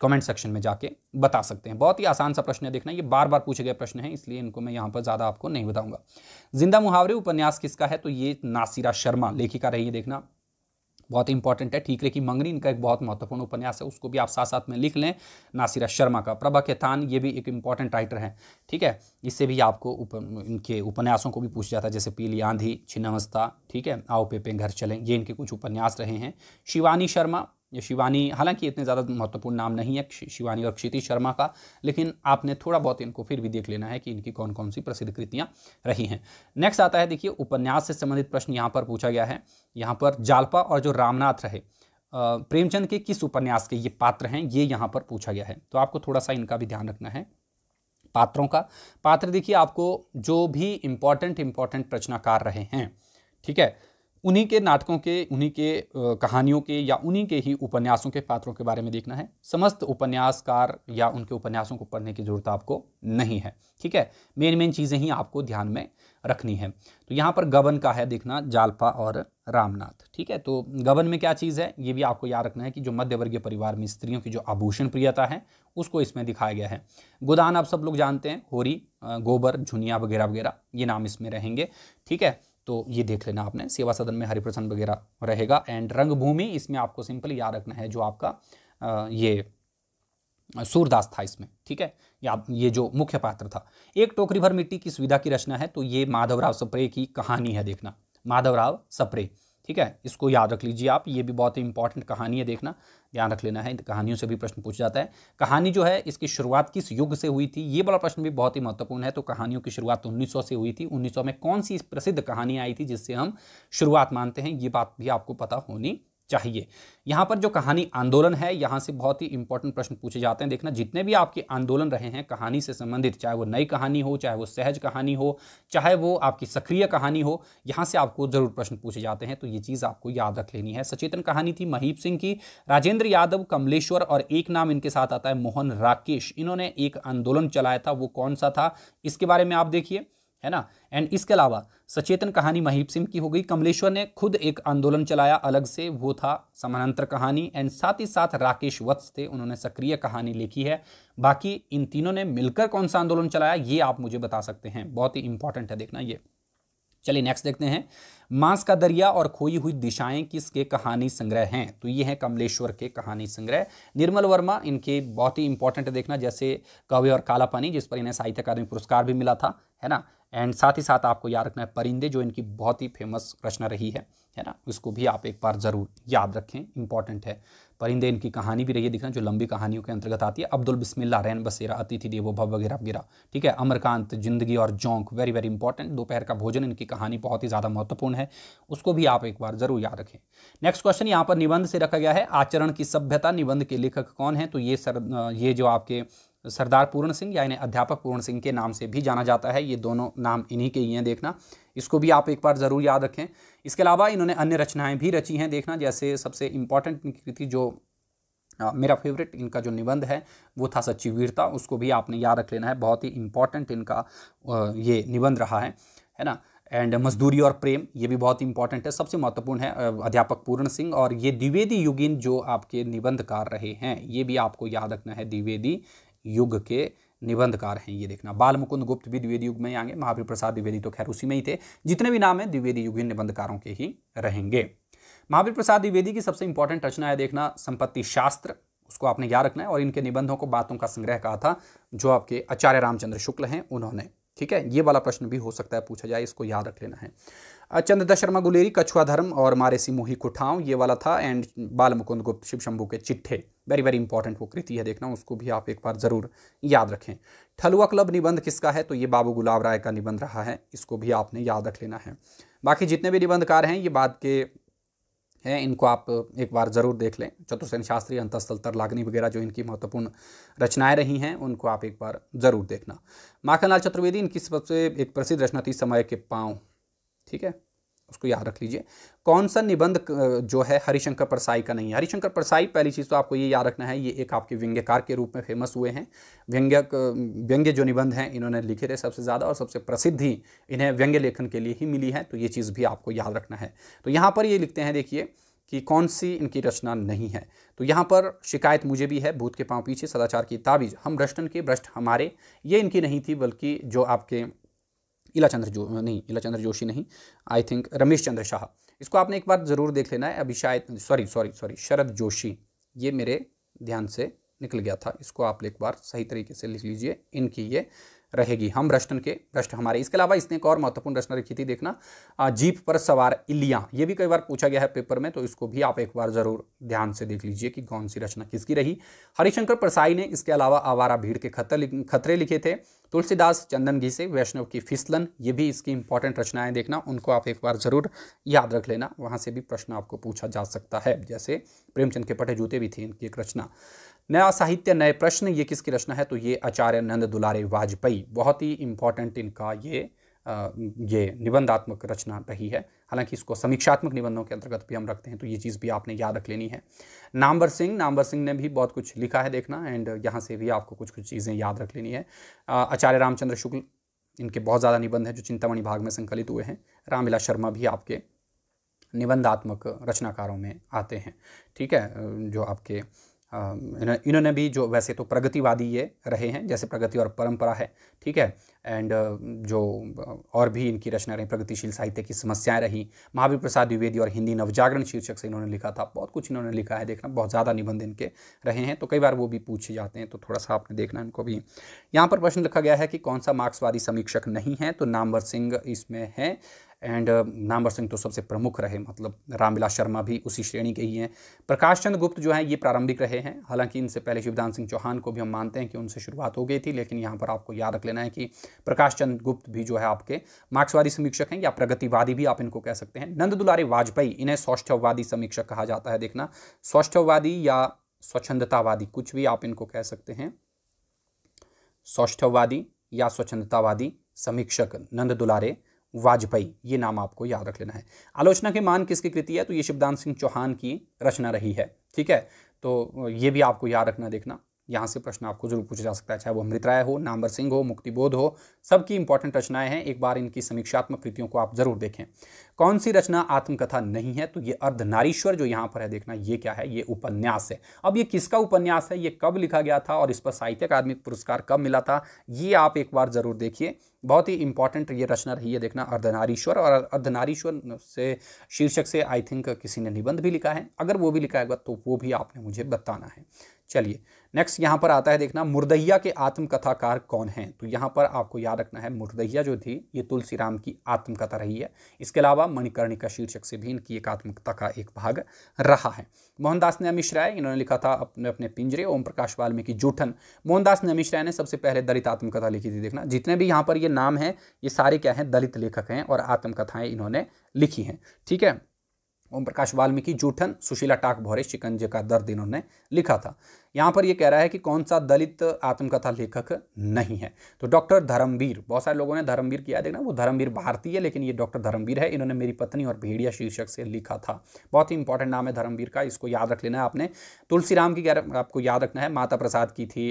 कमेंट सेक्शन में जाके बता सकते हैं बहुत ही आसान सा प्रश्न है देखना ये बार बार पूछे गए प्रश्न हैं इसलिए इनको मैं यहाँ पर ज़्यादा आपको नहीं बताऊंगा जिंदा मुहावरे उपन्यास किसका है तो ये नासिरा शर्मा लेखिका रही है देखना बहुत इंपॉर्टेंट है ठीकरे की मंगनी इनका एक बहुत महत्वपूर्ण उपन्यास है उसको भी आप साथ साथ में लिख लें नासिरा शर्मा का प्रभा के थान ये भी एक इंपॉर्टेंट राइटर है ठीक है इससे भी आपको उप, इनके उपन्यासों को भी पूछा जाता है जैसे पीली आंधी छिन्नवस्था ठीक है आओ पे घर चलें ये इनके कुछ उपन्यास रहे हैं शिवानी शर्मा शिवानी हालांकि इतने ज़्यादा महत्वपूर्ण नाम नहीं है शिवानी और क्षिति शर्मा का लेकिन आपने थोड़ा बहुत इनको फिर भी देख लेना है कि इनकी कौन कौन सी प्रसिद्ध कृतियाँ रही हैं नेक्स्ट आता है देखिए उपन्यास से संबंधित प्रश्न यहाँ पर पूछा गया है यहाँ पर जालपा और जो रामनाथ रहे प्रेमचंद के किस उपन्यास के ये पात्र हैं ये यहाँ पर पूछा गया है तो आपको थोड़ा सा इनका भी ध्यान रखना है पात्रों का पात्र देखिए आपको जो भी इम्पॉर्टेंट इम्पॉर्टेंट रचनाकार रहे हैं ठीक है उन्हीं के नाटकों के उन्हीं के कहानियों के या उन्हीं के ही उपन्यासों के पात्रों के बारे में देखना है समस्त उपन्यासकार या उनके उपन्यासों को पढ़ने की ज़रूरत आपको नहीं है ठीक है मेन मेन चीज़ें ही आपको ध्यान में रखनी है तो यहाँ पर गबन का है देखना जालपा और रामनाथ ठीक है तो गबन में क्या चीज़ है ये भी आपको याद रखना है कि जो मध्यवर्गीय परिवार में स्त्रियों की जो आभूषण प्रियता है उसको इसमें दिखाया गया है गोदान आप सब लोग जानते हैं होरी गोबर झुनिया वगैरह वगैरह ये नाम इसमें रहेंगे ठीक है तो ये देख लेना आपने सेवा सदन में हरिप्रसन्न वगैरह रहेगा एंड रंगभूमि इसमें आपको सिंपल याद रखना है जो आपका ये सूरदास था इसमें ठीक है या ये जो मुख्य पात्र था एक टोकरी भर मिट्टी की सुविधा की रचना है तो ये माधवराव सप्रे की कहानी है देखना माधवराव सप्रे ठीक है इसको याद रख लीजिए आप ये भी बहुत ही इंपॉर्टेंट कहानी है देखना ध्यान रख लेना है कहानियों से भी प्रश्न पूछ जाता है कहानी जो है इसकी शुरुआत किस युग से हुई थी ये बड़ा प्रश्न भी बहुत ही महत्वपूर्ण है तो कहानियों की शुरुआत 1900 तो से हुई थी 1900 में कौन सी प्रसिद्ध कहानी आई थी जिससे हम शुरुआत मानते हैं ये बात भी आपको पता होनी चाहिए यहाँ पर जो कहानी आंदोलन है यहाँ से बहुत ही इंपॉर्टेंट प्रश्न पूछे जाते हैं देखना जितने भी आपके आंदोलन रहे हैं कहानी से संबंधित चाहे वो नई कहानी हो चाहे वो सहज कहानी हो चाहे वो आपकी सक्रिय कहानी हो यहाँ से आपको जरूर प्रश्न पूछे जाते हैं तो ये चीज़ आपको याद रख लेनी है सचेतन कहानी थी महीप सिंह की राजेंद्र यादव कमलेश्वर और एक नाम इनके साथ आता है मोहन राकेश इन्होंने एक आंदोलन चलाया था वो कौन सा था इसके बारे में आप देखिए है ना एंड इसके अलावा सचेतन कहानी महीप सिंह की हो गई कमलेश्वर ने खुद एक आंदोलन चलाया अलग से वो था समानांतर कहानी एंड साथ ही साथ राकेश वत्स थे उन्होंने सक्रिय कहानी लिखी है बाकी इन तीनों ने मिलकर कौन सा आंदोलन चलाया ये आप मुझे बता सकते हैं बहुत ही इंपॉर्टेंट है देखना ये चलिए नेक्स्ट देखते हैं मांस का दरिया और खोई हुई दिशाएं किसके कहानी संग्रह हैं तो ये हैं कमलेश्वर के कहानी संग्रह निर्मल वर्मा इनके बहुत ही इंपॉर्टेंट देखना जैसे कव्य और काला पानी जिस पर इन्हें साहित्य अकादमी पुरस्कार भी मिला था है ना एंड साथ ही साथ आपको याद रखना है परिंदे जो इनकी बहुत ही फेमस रचना रही है है ना उसको भी आप एक बार ज़रूर याद रखें इंपॉर्टेंट है परिंदे इनकी कहानी भी रही है दिखना जो लंबी कहानियों के अंतर्गत आती है अब्दुल बिस्मिल्ला रैन बसेरा अतिथि देवो भव वगैरह वगैरह ठीक है अमरकांत जिंदगी और जौंक वेरी वेरी इंपॉर्टेंट दोपहर का भोजन इनकी कहानी बहुत ही ज़्यादा महत्वपूर्ण है उसको भी आप एक बार ज़रूर याद रखें नेक्स्ट क्वेश्चन यहाँ पर निबंध से रखा गया है आचरण की सभ्यता निबंध के लेखक कौन है तो ये सर ये जो आपके सरदार पूर्ण सिंह या इन्हें अध्यापक पूर्ण सिंह के नाम से भी जाना जाता है ये दोनों नाम इन्हीं के ही हैं देखना इसको भी आप एक बार ज़रूर याद रखें इसके अलावा इन्होंने अन्य रचनाएं भी रची हैं देखना जैसे सबसे इम्पॉर्टेंट कृति जो आ, मेरा फेवरेट इनका जो निबंध है वो था सच्ची वीरता उसको भी आपने याद रख लेना है बहुत ही इम्पॉर्टेंट इनका ये निबंध रहा है है ना एंड मजदूरी और प्रेम ये भी बहुत इंपॉर्टेंट है सबसे महत्वपूर्ण है अध्यापक पूर्ण सिंह और ये द्विवेदी युगिन जो आपके निबंधकार रहे हैं ये भी आपको याद रखना है द्विवेदी युग के निबंधकार हैं ये देखना बाल मुकुंद गुप्त भी द्विवेदी युग में आएंगे महावीर प्रसाद द्विवेदी तो खैर उसी में ही थे जितने भी नाम हैं द्विवेदी युग निबंधकारों के ही रहेंगे महावीर प्रसाद द्विवेदी की सबसे इंपॉर्टेंट रचना है देखना संपत्ति शास्त्र उसको आपने याद रखना है और इनके निबंधों को बातों का संग्रह कहा था जो आपके आचार्य रामचंद्र शुक्ल हैं उन्होंने ठीक है ये वाला प्रश्न भी हो सकता है पूछा जाए इसको याद रख लेना है चंद्रदा शर्मा गुलेरी कछुआ धर्म और मारेसी मोही कुठाव ये वाला था एंड बाल मुकुंद गुप्त शिव शंभू के चिट्ठे वेरी वेरी इंपॉर्टेंट वो कृति है देखना उसको भी आप एक बार ज़रूर याद रखें ठलुआ क्लब निबंध किसका है तो ये बाबू गुलाब राय का निबंध रहा है इसको भी आपने याद रख लेना है बाकी जितने भी निबंधकार हैं ये बात के हैं इनको आप एक बार ज़रूर देख लें चतुर्सेन शास्त्री अंतस्थल तरलाग्नि वगैरह जो इनकी महत्वपूर्ण रचनाएं रही हैं उनको आप एक बार ज़रूर देखना माखनलाल चतुर्वेदी इनकी सबसे एक प्रसिद्ध रचना थी समय के पाँव ठीक है उसको याद रख लीजिए कौन सा निबंध जो है हरिशंकर परसाई का नहीं है हरिशंकर परसाई पहली चीज़ तो आपको ये याद रखना है ये एक आपके व्यंग्यकार के रूप में फेमस हुए हैं व्यंग्य व्यंग्य जो निबंध हैं इन्होंने लिखे थे सबसे ज़्यादा और सबसे प्रसिद्ध ही इन्हें व्यंग्य लेखन के लिए ही मिली है तो ये चीज़ भी आपको याद रखना है तो यहाँ पर ये लिखते हैं देखिए कि कौन सी इनकी रचना नहीं है तो यहाँ पर शिकायत मुझे भी है भूत के पाँव पीछे सदाचार की ताबीज हम भ्रष्टन के भ्रष्ट हमारे ये इनकी नहीं थी बल्कि जो आपके इला चंद्र जो नहीं इला चंद्र जोशी नहीं आई थिंक रमेश चंद्र शाह इसको आपने एक बार ज़रूर देख लेना है शायद sorry sorry sorry Sharad Joshi ये मेरे ध्यान से निकल गया था इसको आप एक बार सही तरीके से लिख लीजिए इनकी ये रहेगी हम रश्न के भ्रष्ट हमारे इसके अलावा इसने एक और महत्वपूर्ण रचना रखी थी देखना जीप पर सवार इलिया ये भी कई बार पूछा गया है पेपर में तो इसको भी आप एक बार जरूर ध्यान से देख लीजिए कि कौन सी रचना किसकी रही हरिशंकर प्रसाई ने इसके अलावा आवारा भीड़ के खतर खतरे लिखे थे तुलसीदास चंदन घी से वैष्णव की फिसलन ये भी इसकी इंपॉर्टेंट रचनाएं देखना उनको आप एक बार जरूर याद रख लेना वहाँ से भी प्रश्न आपको पूछा जा सकता है जैसे प्रेमचंद के पटे जूते भी थी इनकी एक रचना नया साहित्य नए प्रश्न ये किसकी रचना है तो ये आचार्य नंद दुलारे वाजपेयी बहुत ही इम्पॉर्टेंट इनका ये ये निबंधात्मक रचना रही है हालांकि इसको समीक्षात्मक निबंधों के अंतर्गत भी हम रखते हैं तो ये चीज़ भी आपने याद रख लेनी है नामवर सिंह नामवर सिंह ने भी बहुत कुछ लिखा है देखना एंड यहाँ से भी आपको कुछ कुछ चीज़ें याद रख लेनी है आचार्य रामचंद्र शुक्ल इनके बहुत ज़्यादा निबंध हैं जो चिंतामणि भाग में संकलित हुए हैं रामविलास शर्मा भी आपके निबंधात्मक रचनाकारों में आते हैं ठीक है जो आपके इन्होंने भी जो वैसे तो प्रगतिवादी ये रहे हैं जैसे प्रगति और परंपरा है ठीक है एंड जो और भी इनकी रचना रही प्रगतिशील साहित्य की समस्याएं रहीं महावीर प्रसाद द्विवेदी और हिंदी नवजागरण शीर्षक से इन्होंने लिखा था बहुत कुछ इन्होंने लिखा है देखना बहुत ज़्यादा निबंध इनके रहे हैं तो कई बार वो भी पूछे जाते हैं तो थोड़ा सा आपने देखना इनको भी यहाँ पर प्रश्न लिखा गया है कि कौन सा मार्क्सवादी समीक्षक नहीं है तो नामवर सिंह इसमें है एंड uh, नामवर सिंह तो सबसे प्रमुख रहे मतलब रामविलास शर्मा भी उसी श्रेणी के ही हैं प्रकाश चंद गुप्त जो हैं ये प्रारंभिक रहे हैं हालांकि इनसे पहले शिवदान सिंह चौहान को भी हम मानते हैं कि उनसे शुरुआत हो गई थी लेकिन यहाँ पर आपको याद रख लेना है कि प्रकाश चंद गुप्त भी जो है आपके मार्क्सवादी समीक्षक हैं या प्रगतिवादी भी आप इनको कह सकते हैं नंद दुलारे वाजपेयी इन्हें सौष्ठववादी समीक्षक कहा जाता है देखना सौष्ठववादी या स्वच्छंदतावादी कुछ भी आप इनको कह सकते हैं सौष्ठववादी या स्वच्छंदतावादी समीक्षक नंद दुलारे वाजपेयी ये नाम आपको याद रख लेना है आलोचना के मान किसकी कृति है तो ये शिवदान सिंह चौहान की रचना रही है ठीक है तो ये भी आपको याद रखना देखना यहाँ से प्रश्न आपको जरूर पूछा जा सकता है चाहे वो अमृत राय हो नामवर सिंह हो मुक्तिबोध हो सबकी इंपॉर्टेंट रचनाएं हैं एक बार इनकी समीक्षात्मक कृतियों को आप जरूर देखें कौन सी रचना आत्मकथा नहीं है तो ये अर्धनारीश्वर जो यहाँ पर है देखना ये क्या है ये उपन्यास है अब ये किसका उपन्यास है ये कब लिखा गया था और इस पर साहित्य अकादमिक पुरस्कार कब मिला था ये आप एक बार जरूर देखिए बहुत ही इंपॉर्टेंट ये रचना रही है देखना अर्धनारीश्वर और अर्धनारीश्वर से शीर्षक से आई थिंक किसी ने निबंध भी लिखा है अगर वो भी लिखा है तो वो भी आपने मुझे बताना है चलिए नेक्स्ट यहाँ पर आता है देखना मुर्दैया के आत्मकथाकार कौन हैं तो यहाँ पर आपको याद रखना है मुर्दैया जो थी ये तुलसीराम की आत्मकथा रही है इसके अलावा मणिकर्णिका शीर्षक से भी इनकी एक आत्मकथा का एक भाग रहा है मोहनदास नमिश राय इन्होंने लिखा था अपने अपने पिंजरे ओम प्रकाश वाल्मीकि जूठन मोहनदास नमिश राय ने सबसे पहले दलित आत्मकथा लिखी थी देखना जितने भी यहाँ पर ये नाम हैं ये सारे क्या हैं दलित लेखक हैं और आत्मकथाएँ इन्होंने लिखी हैं ठीक है ओम प्रकाश वाल्मीकि जूठन सुशीला टाक भौरे शिकंजे का दर्द इन्होंने लिखा था यहाँ पर ये कह रहा है कि कौन सा दलित आत्मकथा लेखक नहीं है तो डॉक्टर धर्मवीर बहुत सारे लोगों ने धर्मवीर किया देखना वो धर्मवीर भारतीय है लेकिन ये डॉक्टर धर्मवीर है इन्होंने मेरी पत्नी और भेड़िया शीर्षक से लिखा था बहुत ही इंपॉर्टेंट नाम है धर्मवीर का इसको याद रख लेना है आपने तुलसीराम की आपको याद रखना है माता प्रसाद की थी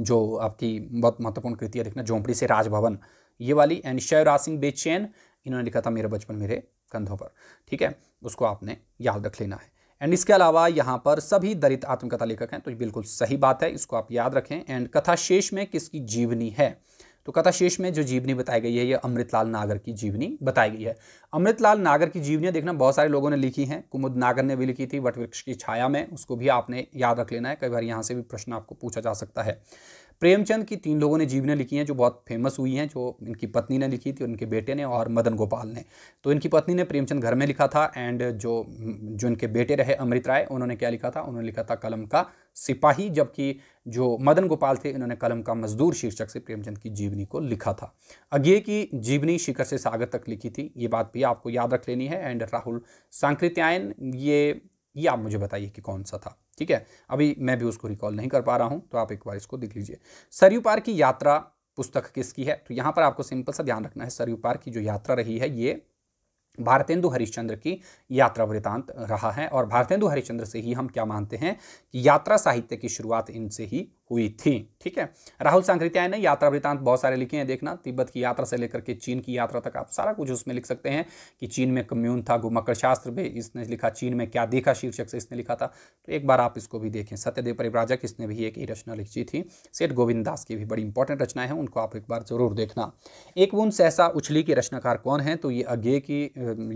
जो आपकी बहुत महत्वपूर्ण कृति है देखना झोंपड़ी से राजभवन ये वाली एंड शयराज सिंह बेचैन इन्होंने लिखा था मेरा बचपन मेरे कंधों पर ठीक है उसको आपने याद रख लेना है एंड इसके अलावा यहाँ पर सभी दलित आत्मकथा लेखक हैं तो ये बिल्कुल सही बात है इसको आप याद रखें एंड कथा शेष में किसकी जीवनी है तो कथा शेष में जो जीवनी बताई गई है ये अमृतलाल नागर की जीवनी बताई गई है अमृतलाल नागर की जीवनियाँ देखना बहुत सारे लोगों ने लिखी हैं कुमुद नागर ने भी लिखी थी वटवृक्ष की छाया में उसको भी आपने याद रख लेना है कई बार यहाँ से भी प्रश्न आपको पूछा जा सकता है प्रेमचंद की तीन लोगों ने जीवनी लिखी हैं जो बहुत फेमस हुई हैं जो इनकी पत्नी ने लिखी थी उनके बेटे ने और मदन गोपाल ने तो इनकी पत्नी ने प्रेमचंद घर में लिखा था एंड जो जो इनके बेटे रहे अमृत राय उन्होंने क्या लिखा था उन्होंने लिखा था कलम का सिपाही जबकि जो मदन गोपाल थे इन्होंने कलम का मजदूर शीर्षक से प्रेमचंद की जीवनी को लिखा था अज्ञे की जीवनी शिखर से सागर तक लिखी थी ये बात भी आपको याद रख लेनी है एंड राहुल सांकृत्यायन ये ये आप मुझे बताइए कि कौन सा था ठीक है अभी मैं भी उसको रिकॉल नहीं कर पा रहा हूँ तो आप एक बार इसको देख लीजिए सरयू पार की यात्रा पुस्तक किसकी है तो यहां पर आपको सिंपल सा ध्यान रखना है सरयू पार की जो यात्रा रही है ये भारतेंदु हरिश्चंद्र की यात्रा वृतांत रहा है और भारतेंदु हरिश्चंद्र से ही हम क्या मानते हैं कि यात्रा साहित्य की शुरुआत इनसे ही हुई थी ठीक है राहुल सांकृत्याय ने यात्रा वृतांत बहुत सारे लिखे हैं देखना तिब्बत की यात्रा से लेकर के चीन की यात्रा तक आप सारा कुछ उसमें लिख सकते हैं कि चीन में कम्यून था गुमकर शास्त्र भी इसने लिखा चीन में क्या देखा शीर्षक से इसने लिखा था तो एक बार आप इसको भी देखें सत्यदेव परिव्राजक इसने भी एक ही रचना लिखी थी सेठ गोविंद दास की भी बड़ी इंपॉर्टेंट रचनाएं हैं उनको आप एक बार जरूर देखना एक बूंद सहसा उछली के रचनाकार कौन है तो ये अज्ञे की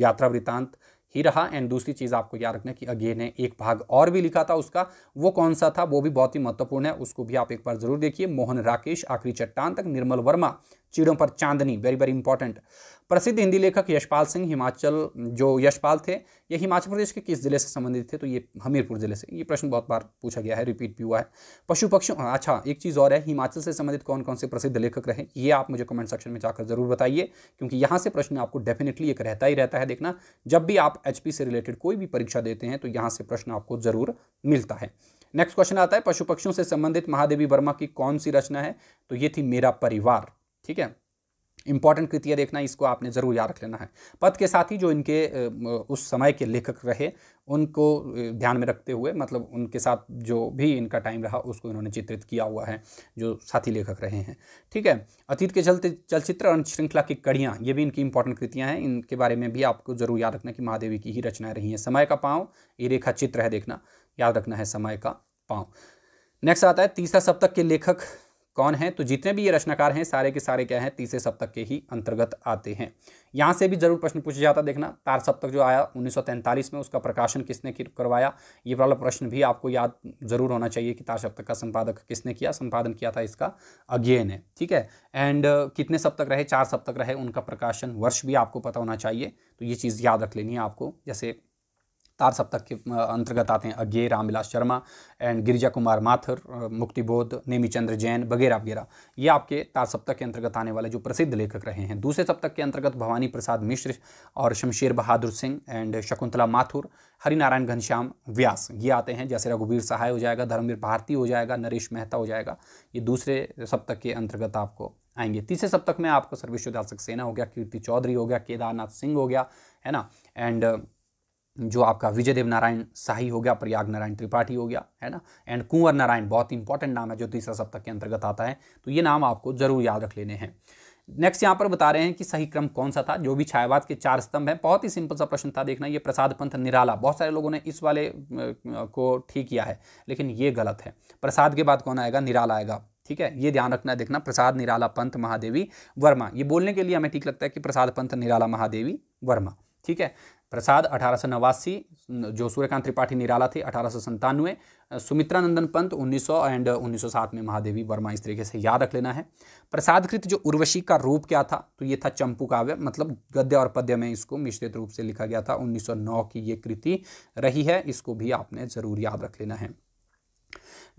यात्रा वृतांत ही रहा एंड दूसरी चीज़ आपको याद रखना कि अगे ने एक भाग और भी लिखा था उसका वो कौन सा था वो भी बहुत ही महत्वपूर्ण है उसको भी आप एक बार जरूर देखिए मोहन राकेश आखिरी चट्टान तक निर्मल वर्मा चिड़ों पर चांदनी वेरी वेरी इंपॉर्टेंट प्रसिद्ध हिंदी लेखक यशपाल सिंह हिमाचल जो यशपाल थे ये हिमाचल प्रदेश के किस जिले से संबंधित थे तो ये हमीरपुर जिले से ये प्रश्न बहुत बार पूछा गया है रिपीट भी हुआ है पशु पक्षियों हाँ, अच्छा एक चीज़ और है हिमाचल से संबंधित कौन कौन से प्रसिद्ध लेखक रहे ये आप मुझे कमेंट सेक्शन में जाकर जरूर बताइए क्योंकि यहाँ से प्रश्न आपको डेफिनेटली एक रहता ही रहता है देखना जब भी आप एच से रिलेटेड कोई भी परीक्षा देते हैं तो यहाँ से प्रश्न आपको जरूर मिलता है नेक्स्ट क्वेश्चन आता है पशु पक्षियों से संबंधित महादेवी वर्मा की कौन सी रचना है तो ये थी मेरा परिवार ठीक है इंपॉर्टेंट कृतियाँ देखना इसको आपने ज़रूर याद रख लेना है पद के साथ ही जो इनके उस समय के लेखक रहे उनको ध्यान में रखते हुए मतलब उनके साथ जो भी इनका टाइम रहा उसको इन्होंने चित्रित किया हुआ है जो साथी लेखक रहे हैं ठीक है अतीत के चलते चलचित्र और श्रृंखला की कड़ियाँ ये भी इनकी इंपॉर्टेंट कृतियाँ हैं इनके बारे में भी आपको जरूर याद रखना कि महादेवी की ही रचनाएं रही हैं समय का पाँव ये रेखा चित्र है देखना याद रखना है समय का पाँव नेक्स्ट आता है तीसरा सप्तक के लेखक कौन है तो जितने भी ये रचनाकार हैं सारे के सारे क्या हैं तीसरे सप्तक के ही अंतर्गत आते हैं यहाँ से भी जरूर प्रश्न पूछा जाता देखना तार सप्तक जो आया उन्नीस में उसका प्रकाशन किसने करवाया ये वाला प्रश्न भी आपको याद जरूर होना चाहिए कि तार सप्तक का संपादक किसने किया संपादन किया था इसका अज्ञे ने ठीक है एंड कितने सप्तक रहे चार सप्तक रहे उनका प्रकाशन वर्ष भी आपको पता होना चाहिए तो ये चीज़ याद रख लेनी है आपको जैसे तार सप्तक के अंतर्गत आते हैं अज्ञे रामविलास शर्मा एंड गिरिजा कुमार माथुर मुक्तिबोध नेमीचंद्र जैन वगैरह वगैरह ये आपके तार सप्तक के अंतर्गत आने वाले जो प्रसिद्ध लेखक रहे हैं दूसरे सप्तक के अंतर्गत भवानी प्रसाद मिश्र और शमशेर बहादुर सिंह एंड शकुंतला माथुर हरिनारायण घनश्याम व्यास ये आते हैं जैसे रघुवीर सहाय हो जाएगा धर्मवीर भारती हो जाएगा नरेश मेहता हो जाएगा ये दूसरे सप्तक के अंतर्गत आपको आएंगे तीसरे सप्तक में आपको सर्वेश्वर सेना हो गया कीर्ति चौधरी हो गया केदारनाथ सिंह हो गया है ना एंड जो आपका विजय देव नारायण शाही हो गया प्रयाग नारायण त्रिपाठी हो गया है ना एंड कुंवर नारायण बहुत इंपॉर्टेंट नाम है जो तीसरा सप्ताह के अंतर्गत आता है तो ये नाम आपको जरूर याद रख लेने हैं नेक्स्ट यहाँ पर बता रहे हैं कि सही क्रम कौन सा था जो भी छायावाद के चार स्तंभ हैं बहुत ही सिंपल सा प्रश्न था देखना ये प्रसाद पंथ निराला बहुत सारे लोगों ने इस वाले को ठीक किया है लेकिन ये गलत है प्रसाद के बाद कौन आएगा निराला आएगा ठीक है ये ध्यान रखना है देखना प्रसाद निराला पंथ महादेवी वर्मा ये बोलने के लिए हमें ठीक लगता है कि प्रसाद पंथ निराला महादेवी वर्मा ठीक है प्रसाद अठारह जो सूर्यकांत त्रिपाठी निराला थे अठारह सुमित्रा नंदन पंत 1900 एंड 1907 में महादेवी वर्मा इस तरीके से याद रख लेना है प्रसाद कृत जो उर्वशी का रूप क्या था तो ये था चंपू काव्य मतलब गद्य और पद्य में इसको मिश्रित रूप से लिखा गया था 1909 की ये कृति रही है इसको भी आपने ज़रूर याद रख लेना है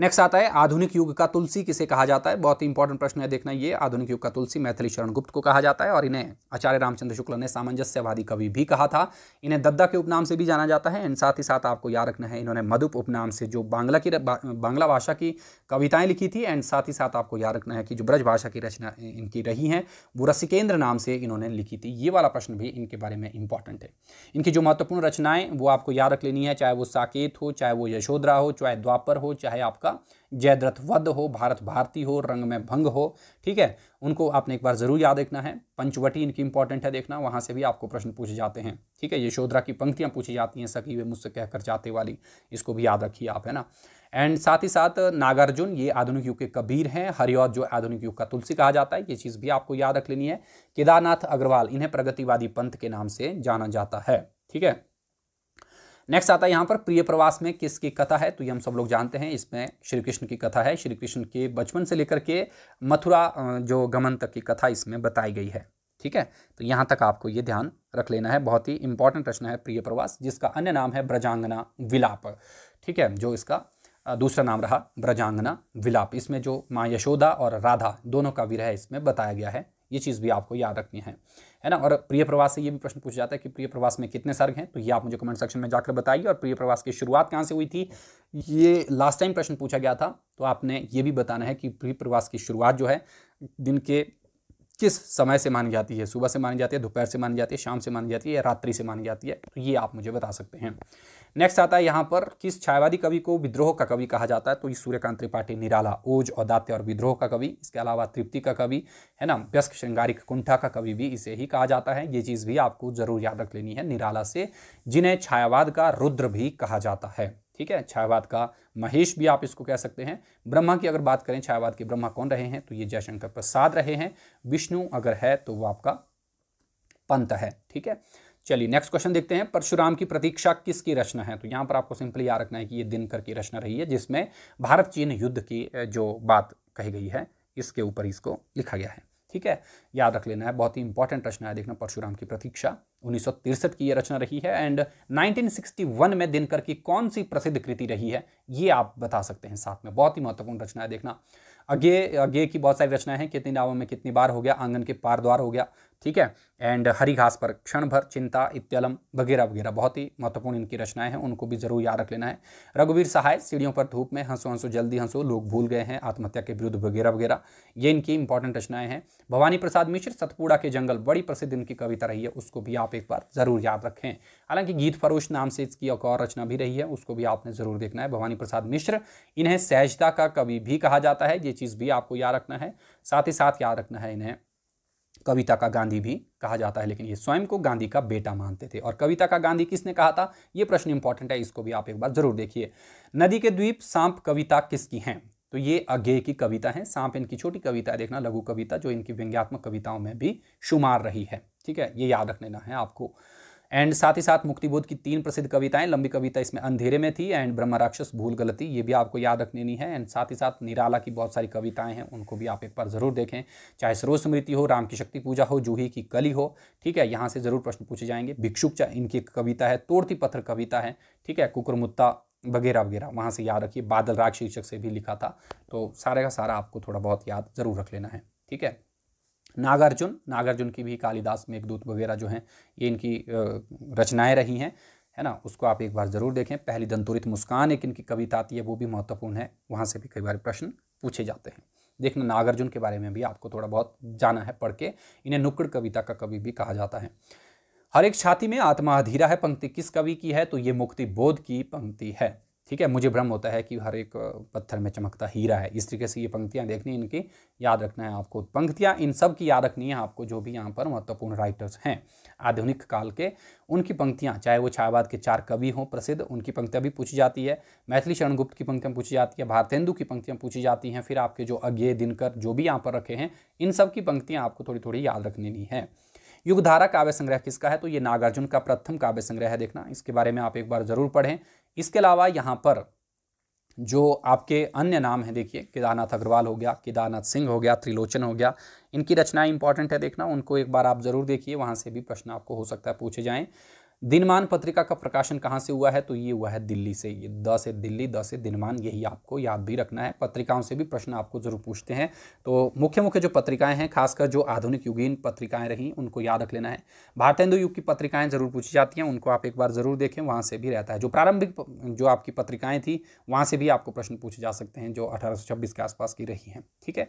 नेक्स्ट आता है आधुनिक युग का तुलसी किसे कहा जाता है बहुत ही इंपॉर्टेंट प्रश्न है देखना ये आधुनिक युग का तुलसी मैथिली शरण गुप्त को कहा जाता है और इन्हें आचार्य रामचंद्र शुक्ल ने सामंजस्यवादी कवि भी कहा था इन्हें दद्दा के उपनाम से भी जाना जाता है एंड साथ ही साथ आपको याद रखना है इन्होंने मधुप उपनाम से जो बांग्ला की बांग्ला भाषा की कविताएं लिखी थी एंड साथ ही साथ आपको याद रखना है कि जो ब्रज भाषा की रचना इनकी रही है वो रसिकेंद्र नाम से इन्होंने लिखी थी ये वाला प्रश्न भी इनके बारे में इंपॉर्टेंट है इनकी जो महत्वपूर्ण रचनाएं वो आपको याद रख लेनी है चाहे वो साकेत हो चाहे वो यशोधरा हो चाहे द्वापर हो चाहे आपका था जयद्रथ वध हो भारत भारती हो रंग में भंग हो ठीक है उनको आपने एक बार ज़रूर याद रखना है पंचवटी इनकी इंपॉर्टेंट है देखना वहाँ से भी आपको प्रश्न पूछे जाते हैं ठीक है यशोधरा की पंक्तियाँ पूछी जाती हैं सखी वे मुझसे कहकर जाते वाली इसको भी याद रखिए आप है ना एंड साथ ही साथ नागार्जुन ये आधुनिक युग के कबीर हैं हरिऔध जो आधुनिक युग का तुलसी कहा जाता है ये चीज़ भी आपको याद रख लेनी है केदारनाथ अग्रवाल इन्हें प्रगतिवादी पंथ के नाम से जाना जाता है ठीक है नेक्स्ट आता है यहाँ पर प्रिय प्रवास में किसकी कथा है तो ये हम सब लोग जानते हैं इसमें श्री कृष्ण की कथा है श्री कृष्ण के बचपन से लेकर के मथुरा जो गमन तक की कथा इसमें बताई गई है ठीक है तो यहाँ तक आपको ये ध्यान रख लेना है बहुत ही इंपॉर्टेंट प्रश्न है प्रिय प्रवास जिसका अन्य नाम है ब्रजांगना विलाप ठीक है जो इसका दूसरा नाम रहा ब्रजांगना विलाप इसमें जो माँ यशोदा और राधा दोनों का विरह इसमें बताया गया है ये चीज़ भी आपको याद रखनी है है ना और प्रिय प्रवास से ये भी प्रश्न पूछा जाता है कि प्रिय प्रवास में कितने सर्ग हैं तो ये आप मुझे कमेंट सेक्शन में जाकर बताइए और प्रिय प्रवास की शुरुआत कहाँ से हुई थी ये लास्ट टाइम प्रश्न पूछा गया था तो आपने ये भी बताना है कि प्रिय प्रवास की शुरुआत जो है दिन के किस समय से मानी जाती है सुबह से मानी जाती है दोपहर से मानी जाती है शाम से मानी जाती है या रात्रि से मानी जाती है तो ये आप मुझे बता सकते हैं नेक्स्ट आता है यहाँ पर किस छायावादी कवि को विद्रोह का कवि कहा जाता है तो सूर्यकांत त्रिपाठी निराला ओज औदात्य और विद्रोह का कवि इसके अलावा तृप्ति का कवि है ना व्यस्क श्रृंगारिक कुंठा का कवि भी इसे ही कहा जाता है ये चीज़ भी आपको जरूर याद रख लेनी है निराला से जिन्हें छायावाद का रुद्र भी कहा जाता है ठीक है छायावाद का महेश भी आप इसको कह सकते हैं ब्रह्मा की अगर बात करें छायावाद के ब्रह्मा कौन रहे हैं तो ये जयशंकर प्रसाद रहे हैं विष्णु अगर है तो वो आपका पंत है ठीक है चलिए नेक्स्ट क्वेश्चन देखते हैं परशुराम की प्रतीक्षा किसकी रचना है तो यहाँ पर आपको सिंपली याद रखना है कि ये दिनकर की रचना रही है जिसमें भारत चीन युद्ध की जो बात कही गई है इसके ऊपर इसको लिखा गया है ठीक है याद रख लेना है बहुत ही इंपॉर्टेंट रचना है देखना परशुराम की प्रतीक्षा उन्नीस की ये रचना रही है एंड 1961 में दिनकर की कौन सी प्रसिद्ध कृति रही है ये आप बता सकते हैं साथ में बहुत ही महत्वपूर्ण रचना है देखना अगे अगे की बहुत सारी रचनाएं हैं कितनी नावों में कितनी बार हो गया आंगन के पार द्वार हो गया ठीक है एंड हरी घास पर क्षण भर चिंता इत्यलम वगैरह वगैरह बहुत ही महत्वपूर्ण इनकी रचनाएं हैं उनको भी जरूर याद रख लेना है रघुवीर सहाय सीढ़ियों पर धूप में हंसो हंसो जल्दी हंसो लोग भूल गए हैं आत्महत्या के विरुद्ध वगैरह वगैरह ये इनकी इंपॉर्टेंट रचनाएं हैं भवानी प्रसाद मिश्र सतपुड़ा के जंगल बड़ी प्रसिद्ध इनकी कविता रही है उसको भी आप एक बार ज़रूर याद रखें हालांकि गीत फरोश नाम से इसकी एक और रचना भी रही है उसको भी आपने ज़रूर देखना है भवानी प्रसाद मिश्र इन्हें सहजता का कवि भी कहा जाता है ये चीज़ भी आपको याद रखना है साथ ही साथ याद रखना है इन्हें कविता का गांधी भी कहा जाता है लेकिन ये स्वयं को गांधी का बेटा मानते थे और कविता का गांधी किसने कहा था ये प्रश्न इंपॉर्टेंट है इसको भी आप एक बार जरूर देखिए नदी के द्वीप सांप कविता किसकी हैं तो ये अज्ञे की कविता है सांप इनकी छोटी कविता है देखना लघु कविता जो इनकी व्यंग्यात्मक कविताओं में भी शुमार रही है ठीक है ये याद रख लेना है आपको एंड साथ ही साथ मुक्तिबोध की तीन प्रसिद्ध कविताएं लंबी कविता इसमें अंधेरे में थी एंड ब्रह्म राक्षस भूल गलती ये भी आपको याद लेनी है एंड साथ ही साथ निराला की बहुत सारी कविताएं हैं उनको भी आप एक बार ज़रूर देखें चाहे सरोज स्मृति हो राम की शक्ति पूजा हो जूही की कली हो ठीक है यहाँ से ज़रूर प्रश्न पूछे जाएंगे भिक्षुक इनकी कविता है तोड़ती पत्थर कविता है ठीक है कुकुरमुत्ता वगैरह वगैरह वहाँ से याद रखिए बादल राग शीर्षक से भी लिखा था तो सारे का सारा आपको थोड़ा बहुत याद ज़रूर रख लेना है ठीक है नागार्जुन नागार्जुन की भी कालिदास में दूत वगैरह जो हैं ये इनकी रचनाएं रही हैं है ना उसको आप एक बार ज़रूर देखें पहली दंतुरित मुस्कान एक इनकी कविता आती है वो भी महत्वपूर्ण है वहाँ से भी कई बार प्रश्न पूछे जाते हैं देखना नागार्जुन के बारे में भी आपको थोड़ा बहुत जाना है पढ़ के इन्हें नुक्कड़ कविता का कवि भी कहा जाता है हर एक छाती में आत्मा अधीरा है पंक्ति किस कवि की है तो ये मुक्ति बोध की पंक्ति है ठीक है मुझे भ्रम होता है कि हर एक पत्थर में चमकता हीरा है इस तरीके से ये पंक्तियाँ देखनी इनकी याद रखना है आपको पंक्तियाँ इन सब की याद रखनी है आपको जो भी यहाँ पर महत्वपूर्ण राइटर्स हैं आधुनिक काल के उनकी पंक्तियाँ चाहे वो छायावाद के चार कवि हों प्रसिद्ध उनकी पंक्तियाँ भी पूछी जाती है मैथिली शरण गुप्त की पंक्तियाँ पूछी जाती है भारतेंदु की पंक्तियाँ पूछी जाती हैं फिर आपके जो अज्ञे दिनकर जो भी यहाँ पर रखे हैं इन सब की पंक्तियाँ आपको थोड़ी थोड़ी याद रखनी है युगधारा काव्य संग्रह किसका है तो ये नागार्जुन का प्रथम काव्य संग्रह है देखना इसके बारे में आप एक बार जरूर पढ़ें इसके अलावा यहाँ पर जो आपके अन्य नाम हैं देखिए केदारनाथ अग्रवाल हो गया केदारनाथ सिंह हो गया त्रिलोचन हो गया इनकी रचनाएं इंपॉर्टेंट है देखना उनको एक बार आप ज़रूर देखिए वहां से भी प्रश्न आपको हो सकता है पूछे जाएं दिनमान पत्रिका का प्रकाशन कहाँ से हुआ है तो ये हुआ है दिल्ली से ये द से दिल्ली द से दिनमान यही आपको याद भी रखना है पत्रिकाओं से भी प्रश्न आपको जरूर पूछते हैं तो मुख्य मुख्य जो पत्रिकाएं हैं खासकर जो आधुनिक युगीन पत्रिकाएं रहीं उनको याद रख लेना है भारतेंदु युग की पत्रिकाएं जरूर पूछी जाती हैं उनको आप एक बार जरूर देखें वहाँ से भी रहता है जो प्रारंभिक जो आपकी पत्रिकाएँ थी वहाँ से भी आपको प्रश्न पूछे जा सकते हैं जो अठारह के आसपास की रही हैं ठीक है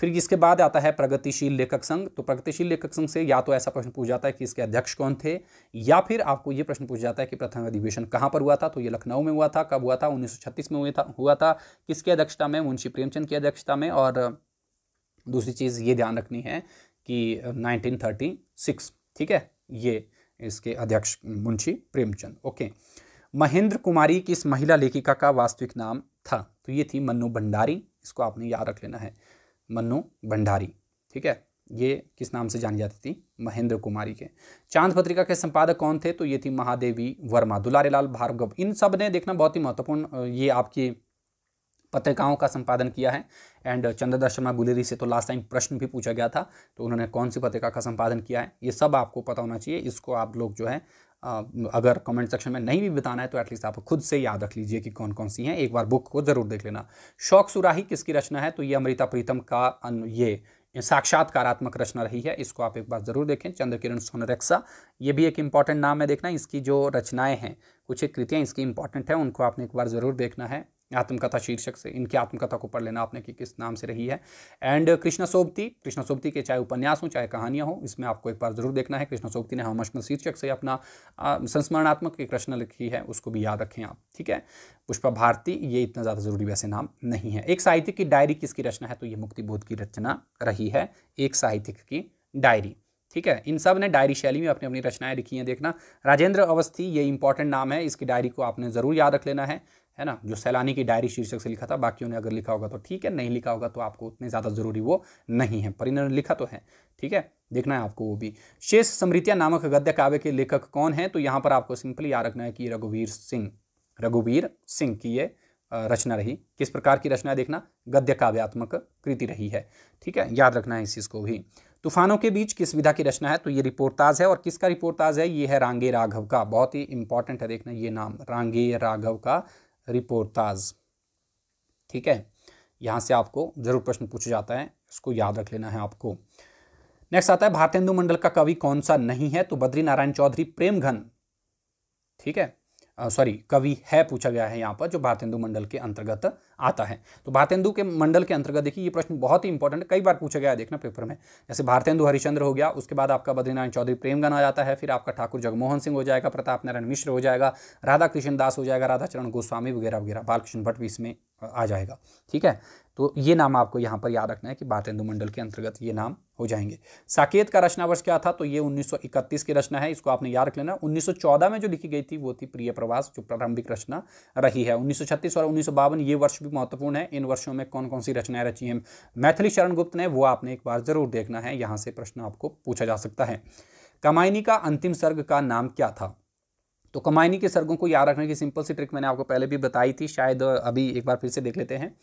फिर इसके बाद आता है प्रगतिशील लेखक संघ तो प्रगतिशील लेखक संघ से या तो ऐसा प्रश्न पूछ जाता है कि इसके अध्यक्ष कौन थे या फिर आपको ये प्रश्न पूछ जाता है कि प्रथम अधिवेशन कहाँ पर हुआ था तो ये लखनऊ में हुआ था कब हुआ था उन्नीस में हुआ था हुआ था किसकी अध्यक्षता में मुंशी प्रेमचंद की अध्यक्षता में और दूसरी चीज़ ये ध्यान रखनी है कि नाइनटीन ठीक है ये इसके अध्यक्ष मुंशी प्रेमचंद ओके महेंद्र कुमारी किस महिला लेखिका का वास्तविक नाम था तो ये थी मन्नू भंडारी इसको आपने याद रख लेना है मन्नू भंडारी ठीक है ये किस नाम से जानी जाती थी महेंद्र कुमारी के चांद पत्रिका के संपादक कौन थे तो ये थी महादेवी वर्मा दुलारीलाल भार्गव इन सब ने देखना बहुत ही महत्वपूर्ण ये आपकी पत्रिकाओं का संपादन किया है एंड चंद्रदास शर्मा गुलेरी से तो लास्ट टाइम प्रश्न भी पूछा गया था तो उन्होंने कौन सी पत्रिका का संपादन किया है ये सब आपको पता होना चाहिए इसको आप लोग जो है अगर कमेंट सेक्शन में नहीं भी बताना है तो एटलीस्ट आप खुद से याद रख लीजिए कि कौन कौन सी हैं एक बार बुक को ज़रूर देख लेना शौक सुराही किसकी रचना है तो ये अमृता प्रीतम का ये साक्षात्कारात्मक रचना रही है इसको आप एक बार ज़रूर देखें चंद्रकिरण सोनरेक्सा ये भी एक इंपॉर्टेंट नाम है देखना इसकी जो रचनाएं हैं कुछ एक कृतियाँ इसकी इंपॉर्टेंट हैं उनको आपने एक बार ज़रूर देखना है आत्मकथा शीर्षक से इनकी आत्मकथा को पढ़ लेना आपने कि किस नाम से रही है एंड कृष्णा सोबती कृष्णा सोबती के चाहे उपन्यास हो चाहे कहानियाँ हों इसमें आपको एक बार ज़रूर देखना है कृष्णा सोबती ने हम शीर्षक से अपना संस्मरणात्मक एक रचना लिखी है उसको भी याद रखें आप ठीक है पुष्पा भारती ये इतना ज़्यादा ज़रूरी वैसे नाम नहीं है एक साहित्य की डायरी किसकी रचना है तो ये मुक्तिबोध की रचना रही है एक साहित्यिक की डायरी ठीक है इन सब ने डायरी शैली में अपनी अपनी रचनाएं लिखी हैं देखना राजेंद्र अवस्थी ये इंपॉर्टेंट नाम है इसकी डायरी को आपने ज़रूर याद रख लेना है है ना जो सैलानी की डायरी शीर्षक से लिखा था बाकी उन्हें अगर लिखा होगा तो ठीक है नहीं लिखा होगा तो आपको उतने ज़्यादा ज़रूरी वो नहीं है पर इन्होंने लिखा तो है ठीक है देखना है आपको वो भी शेष समृतिया नामक गद्य काव्य के लेखक कौन है तो यहाँ पर आपको सिंपली याद रखना है कि रघुवीर सिंह रघुवीर सिंह की ये रचना रही किस प्रकार की रचना देखना गद्य काव्यात्मक कृति रही है ठीक है याद रखना है इस चीज़ को भी तूफानों के बीच किस विधा की रचना है तो ये रिपोर्टाज है और किसका रिपोर्टाज है ये है रांगे राघव का बहुत ही इंपॉर्टेंट है देखना ये नाम रांगे राघव का रिपोर्टाज ठीक है यहां से आपको जरूर प्रश्न पूछा जाता है इसको याद रख लेना है आपको नेक्स्ट आता है भारतेंदु मंडल का कवि कौन सा नहीं है तो बद्री नारायण चौधरी प्रेमघन ठीक है सॉरी कवि है पूछा गया है यहाँ पर जो भारतेंदु मंडल के अंतर्गत आता है तो भारतेंदु के मंडल के अंतर्गत देखिए ये प्रश्न बहुत ही इंपॉर्टेंट कई बार पूछा गया है देखना पेपर में जैसे भारतेंदु हरिचंद्र हो गया उसके बाद आपका बद्रीनारायण चौधरी प्रेमगन आ जाता है फिर आपका ठाकुर जगमोहन सिंह हो जाएगा प्रताप नारायण मिश्र हो जाएगा राधा कृष्ण दास हो जाएगा राधाचरण गोस्वामी वगैरह वगैरह बालकृष्ण भट्ट भी इसमें आ जाएगा ठीक है तो ये नाम आपको यहाँ पर याद रखना है कि भारतेंदु मंडल के अंतर्गत ये नाम हो जाएंगे साकेत का रचना वर्ष क्या था तो ये 1931 की रचना है इसको आपने याद रख लेना 1914 में जो लिखी गई थी वो थी प्रिय प्रवास जो प्रारंभिक रचना रही है 1936 और उन्नीस ये वर्ष भी महत्वपूर्ण है इन वर्षों में कौन कौन सी रचनाएं रची हैं मैथिली शरण गुप्त ने वो आपने एक बार जरूर देखना है यहाँ से प्रश्न आपको पूछा जा सकता है कमायनी का अंतिम सर्ग का नाम क्या था तो कमायनी के सर्गों को याद रखने की सिंपल सी ट्रिक मैंने आपको पहले भी बताई थी शायद अभी एक बार फिर से देख लेते हैं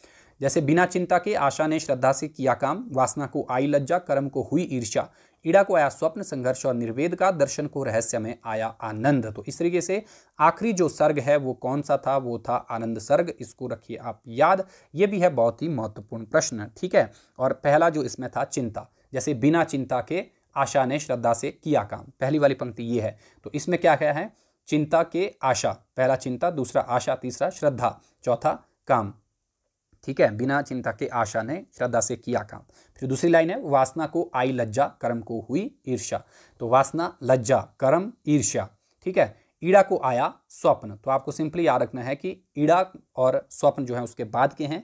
जैसे बिना चिंता के आशा ने श्रद्धा से किया काम वासना को आई लज्जा कर्म को हुई ईर्षा ईड़ा को आया स्वप्न संघर्ष और निर्वेद का दर्शन को रहस्य में आया आनंद तो इस तरीके से आखिरी जो सर्ग है वो कौन सा था वो था आनंद सर्ग इसको रखिए आप याद ये भी है बहुत ही महत्वपूर्ण प्रश्न ठीक है और पहला जो इसमें था चिंता जैसे बिना चिंता के आशा ने श्रद्धा से किया काम पहली वाली पंक्ति ये है तो इसमें क्या क्या है चिंता के आशा पहला चिंता दूसरा आशा तीसरा श्रद्धा चौथा काम ठीक है बिना चिंता के आशा ने श्रद्धा से किया काम फिर दूसरी लाइन है वासना को आई लज्जा कर्म को हुई ईर्ष्या तो वासना लज्जा कर्म ईर्ष्या ठीक है ईड़ा को आया स्वप्न तो आपको सिंपली याद रखना है कि ईड़ा और स्वप्न जो है उसके बाद के हैं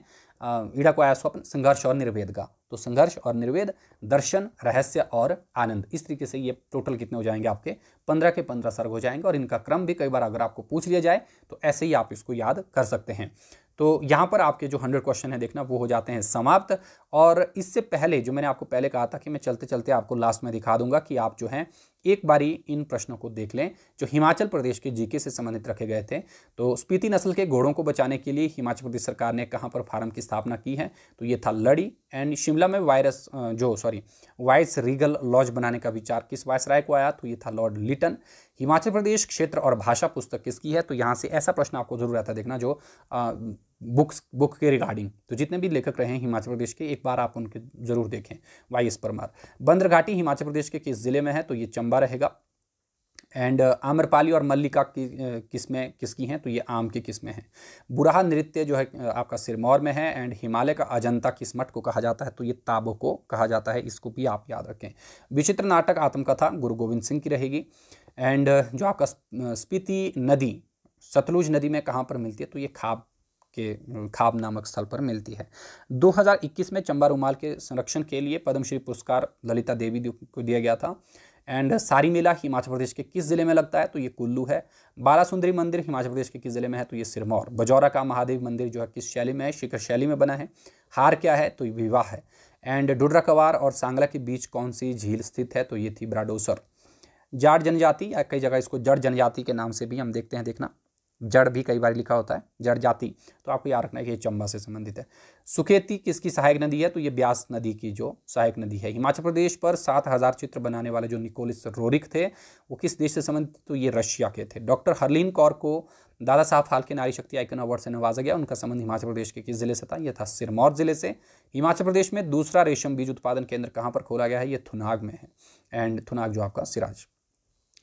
ईड़ा को आया स्वप्न संघर्ष और निर्वेद का तो संघर्ष और निर्वेद दर्शन रहस्य और आनंद इस तरीके से ये टोटल कितने हो जाएंगे आपके पंद्रह के पंद्रह सर्ग हो जाएंगे और इनका क्रम भी कई बार अगर आपको पूछ लिया जाए तो ऐसे ही आप इसको याद कर सकते हैं तो यहाँ पर आपके जो हंड्रेड क्वेश्चन है देखना वो हो जाते हैं समाप्त और इससे पहले जो मैंने आपको पहले कहा था कि मैं चलते चलते आपको लास्ट में दिखा दूंगा कि आप जो हैं एक बारी इन प्रश्नों को देख लें जो हिमाचल प्रदेश के जीके से संबंधित रखे गए थे तो स्पीति नस्ल के घोड़ों को बचाने के लिए हिमाचल प्रदेश सरकार ने कहाँ पर फार्म की स्थापना की है तो ये था लड़ी एंड शिमला में वायरस जो सॉरी वाइस रीगल लॉज बनाने का विचार किस वायस को आया तो ये था लॉर्ड लिटन हिमाचल प्रदेश क्षेत्र और भाषा पुस्तक किसकी है तो यहाँ से ऐसा प्रश्न आपको जरूर आता देखना जो बुक्स बुक के रिगार्डिंग तो जितने भी लेखक रहे हैं हिमाचल प्रदेश के एक बार आप उनके जरूर देखें वाई एस परमार बंदरघाटी हिमाचल प्रदेश के किस जिले में है तो ये चंबा लंबा रहेगा एंड uh, आम्रपाली और मल्लिका की uh, किस्में किसकी हैं तो ये आम की किस्में हैं बुरा नृत्य जो है uh, आपका सिरमौर में है एंड हिमालय का अजंता किस्मत को कहा जाता है तो ये ताबो को कहा जाता है इसको भी आप याद रखें विचित्र नाटक आत्मकथा गुरु गोविंद सिंह की रहेगी एंड जो आपका स्पीति नदी सतलुज नदी में कहाँ पर मिलती है तो ये खाब के खाब नामक स्थल पर मिलती है 2021 में चंबा रुमाल के संरक्षण के लिए पद्मश्री पुरस्कार ललिता देवी को दिया गया था एंड uh, सारी मेला हिमाचल प्रदेश के किस ज़िले में लगता है तो ये कुल्लू है बालासुंदरी सुंदरी मंदिर हिमाचल प्रदेश के किस ज़िले में है तो ये सिरमौर बजौरा का महादेव मंदिर जो है किस शैली में है शिखर शैली में बना है हार क्या है तो ये विवाह है एंड uh, डुडरा और सांगला के बीच कौन सी झील स्थित है तो ये थी ब्राडोसर जाट जनजाति या कई जगह इसको जड़ जनजाति के नाम से भी हम देखते हैं देखना जड़ भी कई बार लिखा होता है जड़ जाति तो आपको याद रखना है कि ये चंबा से संबंधित है सुखेती किसकी सहायक नदी है तो ये ब्यास नदी की जो सहायक नदी है हिमाचल प्रदेश पर सात हज़ार चित्र बनाने वाले जो निकोलिस रोरिक थे वो किस देश से संबंधित तो ये रशिया के थे डॉक्टर हरलीन कौर को दादा साहब फाल्के नारी शक्ति आइकन अवार्ड से नवाजा गया उनका संबंध हिमाचल प्रदेश के किस जिले से था यह था सिरमौर जिले से हिमाचल प्रदेश में दूसरा रेशम बीज उत्पादन केंद्र कहाँ पर खोला गया है ये थुनाग में है एंड थुनाग जो आपका सिराज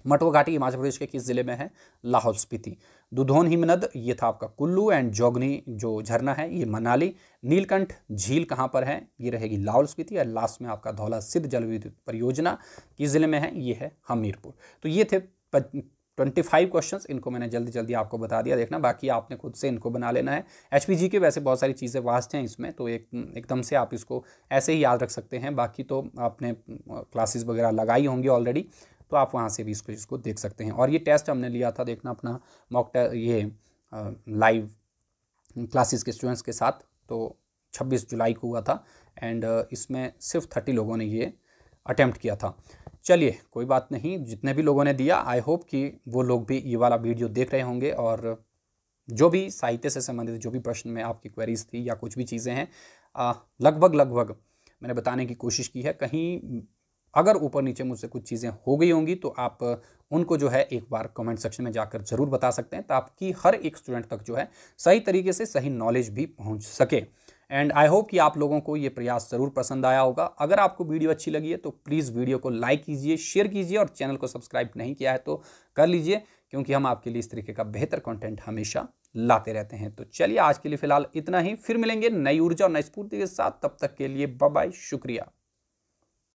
मटवा घाटी हिमाचल प्रदेश के किस ज़िले में है लाहौल स्पीति दुधौन हिमनद ये था आपका कुल्लू एंड जोगनी जो झरना है ये मनाली नीलकंठ झील कहाँ पर है ये रहेगी लाहौल स्पीति और लास्ट में आपका धौला सिद्ध जलविद्युत परियोजना किस ज़िले में है ये है हमीरपुर तो ये थे ट्वेंटी फाइव क्वेश्चन इनको मैंने जल्दी जल्दी आपको बता दिया देखना बाकी आपने खुद से इनको बना लेना है एच पी जी के वैसे बहुत सारी चीज़ें वास्ट हैं इसमें तो एक एकदम से आप इसको ऐसे ही याद रख सकते हैं बाकी तो आपने क्लासेस वगैरह लगाई होंगी ऑलरेडी तो आप वहाँ से भी इसको इसको देख सकते हैं और ये टेस्ट हमने लिया था देखना अपना मॉक ये लाइव क्लासेस के स्टूडेंट्स के साथ तो 26 जुलाई को हुआ था एंड इसमें सिर्फ 30 लोगों ने ये अटैम्प्ट किया था चलिए कोई बात नहीं जितने भी लोगों ने दिया आई होप कि वो लोग भी ये वाला वीडियो देख रहे होंगे और जो भी साहित्य से संबंधित जो भी प्रश्न में आपकी क्वेरीज थी या कुछ भी चीज़ें हैं लगभग लगभग मैंने बताने की कोशिश की है कहीं अगर ऊपर नीचे मुझसे कुछ चीज़ें हो गई होंगी तो आप उनको जो है एक बार कमेंट सेक्शन में जाकर ज़रूर बता सकते हैं ताकि हर एक स्टूडेंट तक जो है सही तरीके से सही नॉलेज भी पहुँच सके एंड आई होप कि आप लोगों को ये प्रयास ज़रूर पसंद आया होगा अगर आपको वीडियो अच्छी लगी है तो प्लीज़ वीडियो को लाइक कीजिए शेयर कीजिए और चैनल को सब्सक्राइब नहीं किया है तो कर लीजिए क्योंकि हम आपके लिए इस तरीके का बेहतर कॉन्टेंट हमेशा लाते रहते हैं तो चलिए आज के लिए फिलहाल इतना ही फिर मिलेंगे नई ऊर्जा और नई स्फूर्ति के साथ तब तक के लिए बाय शुक्रिया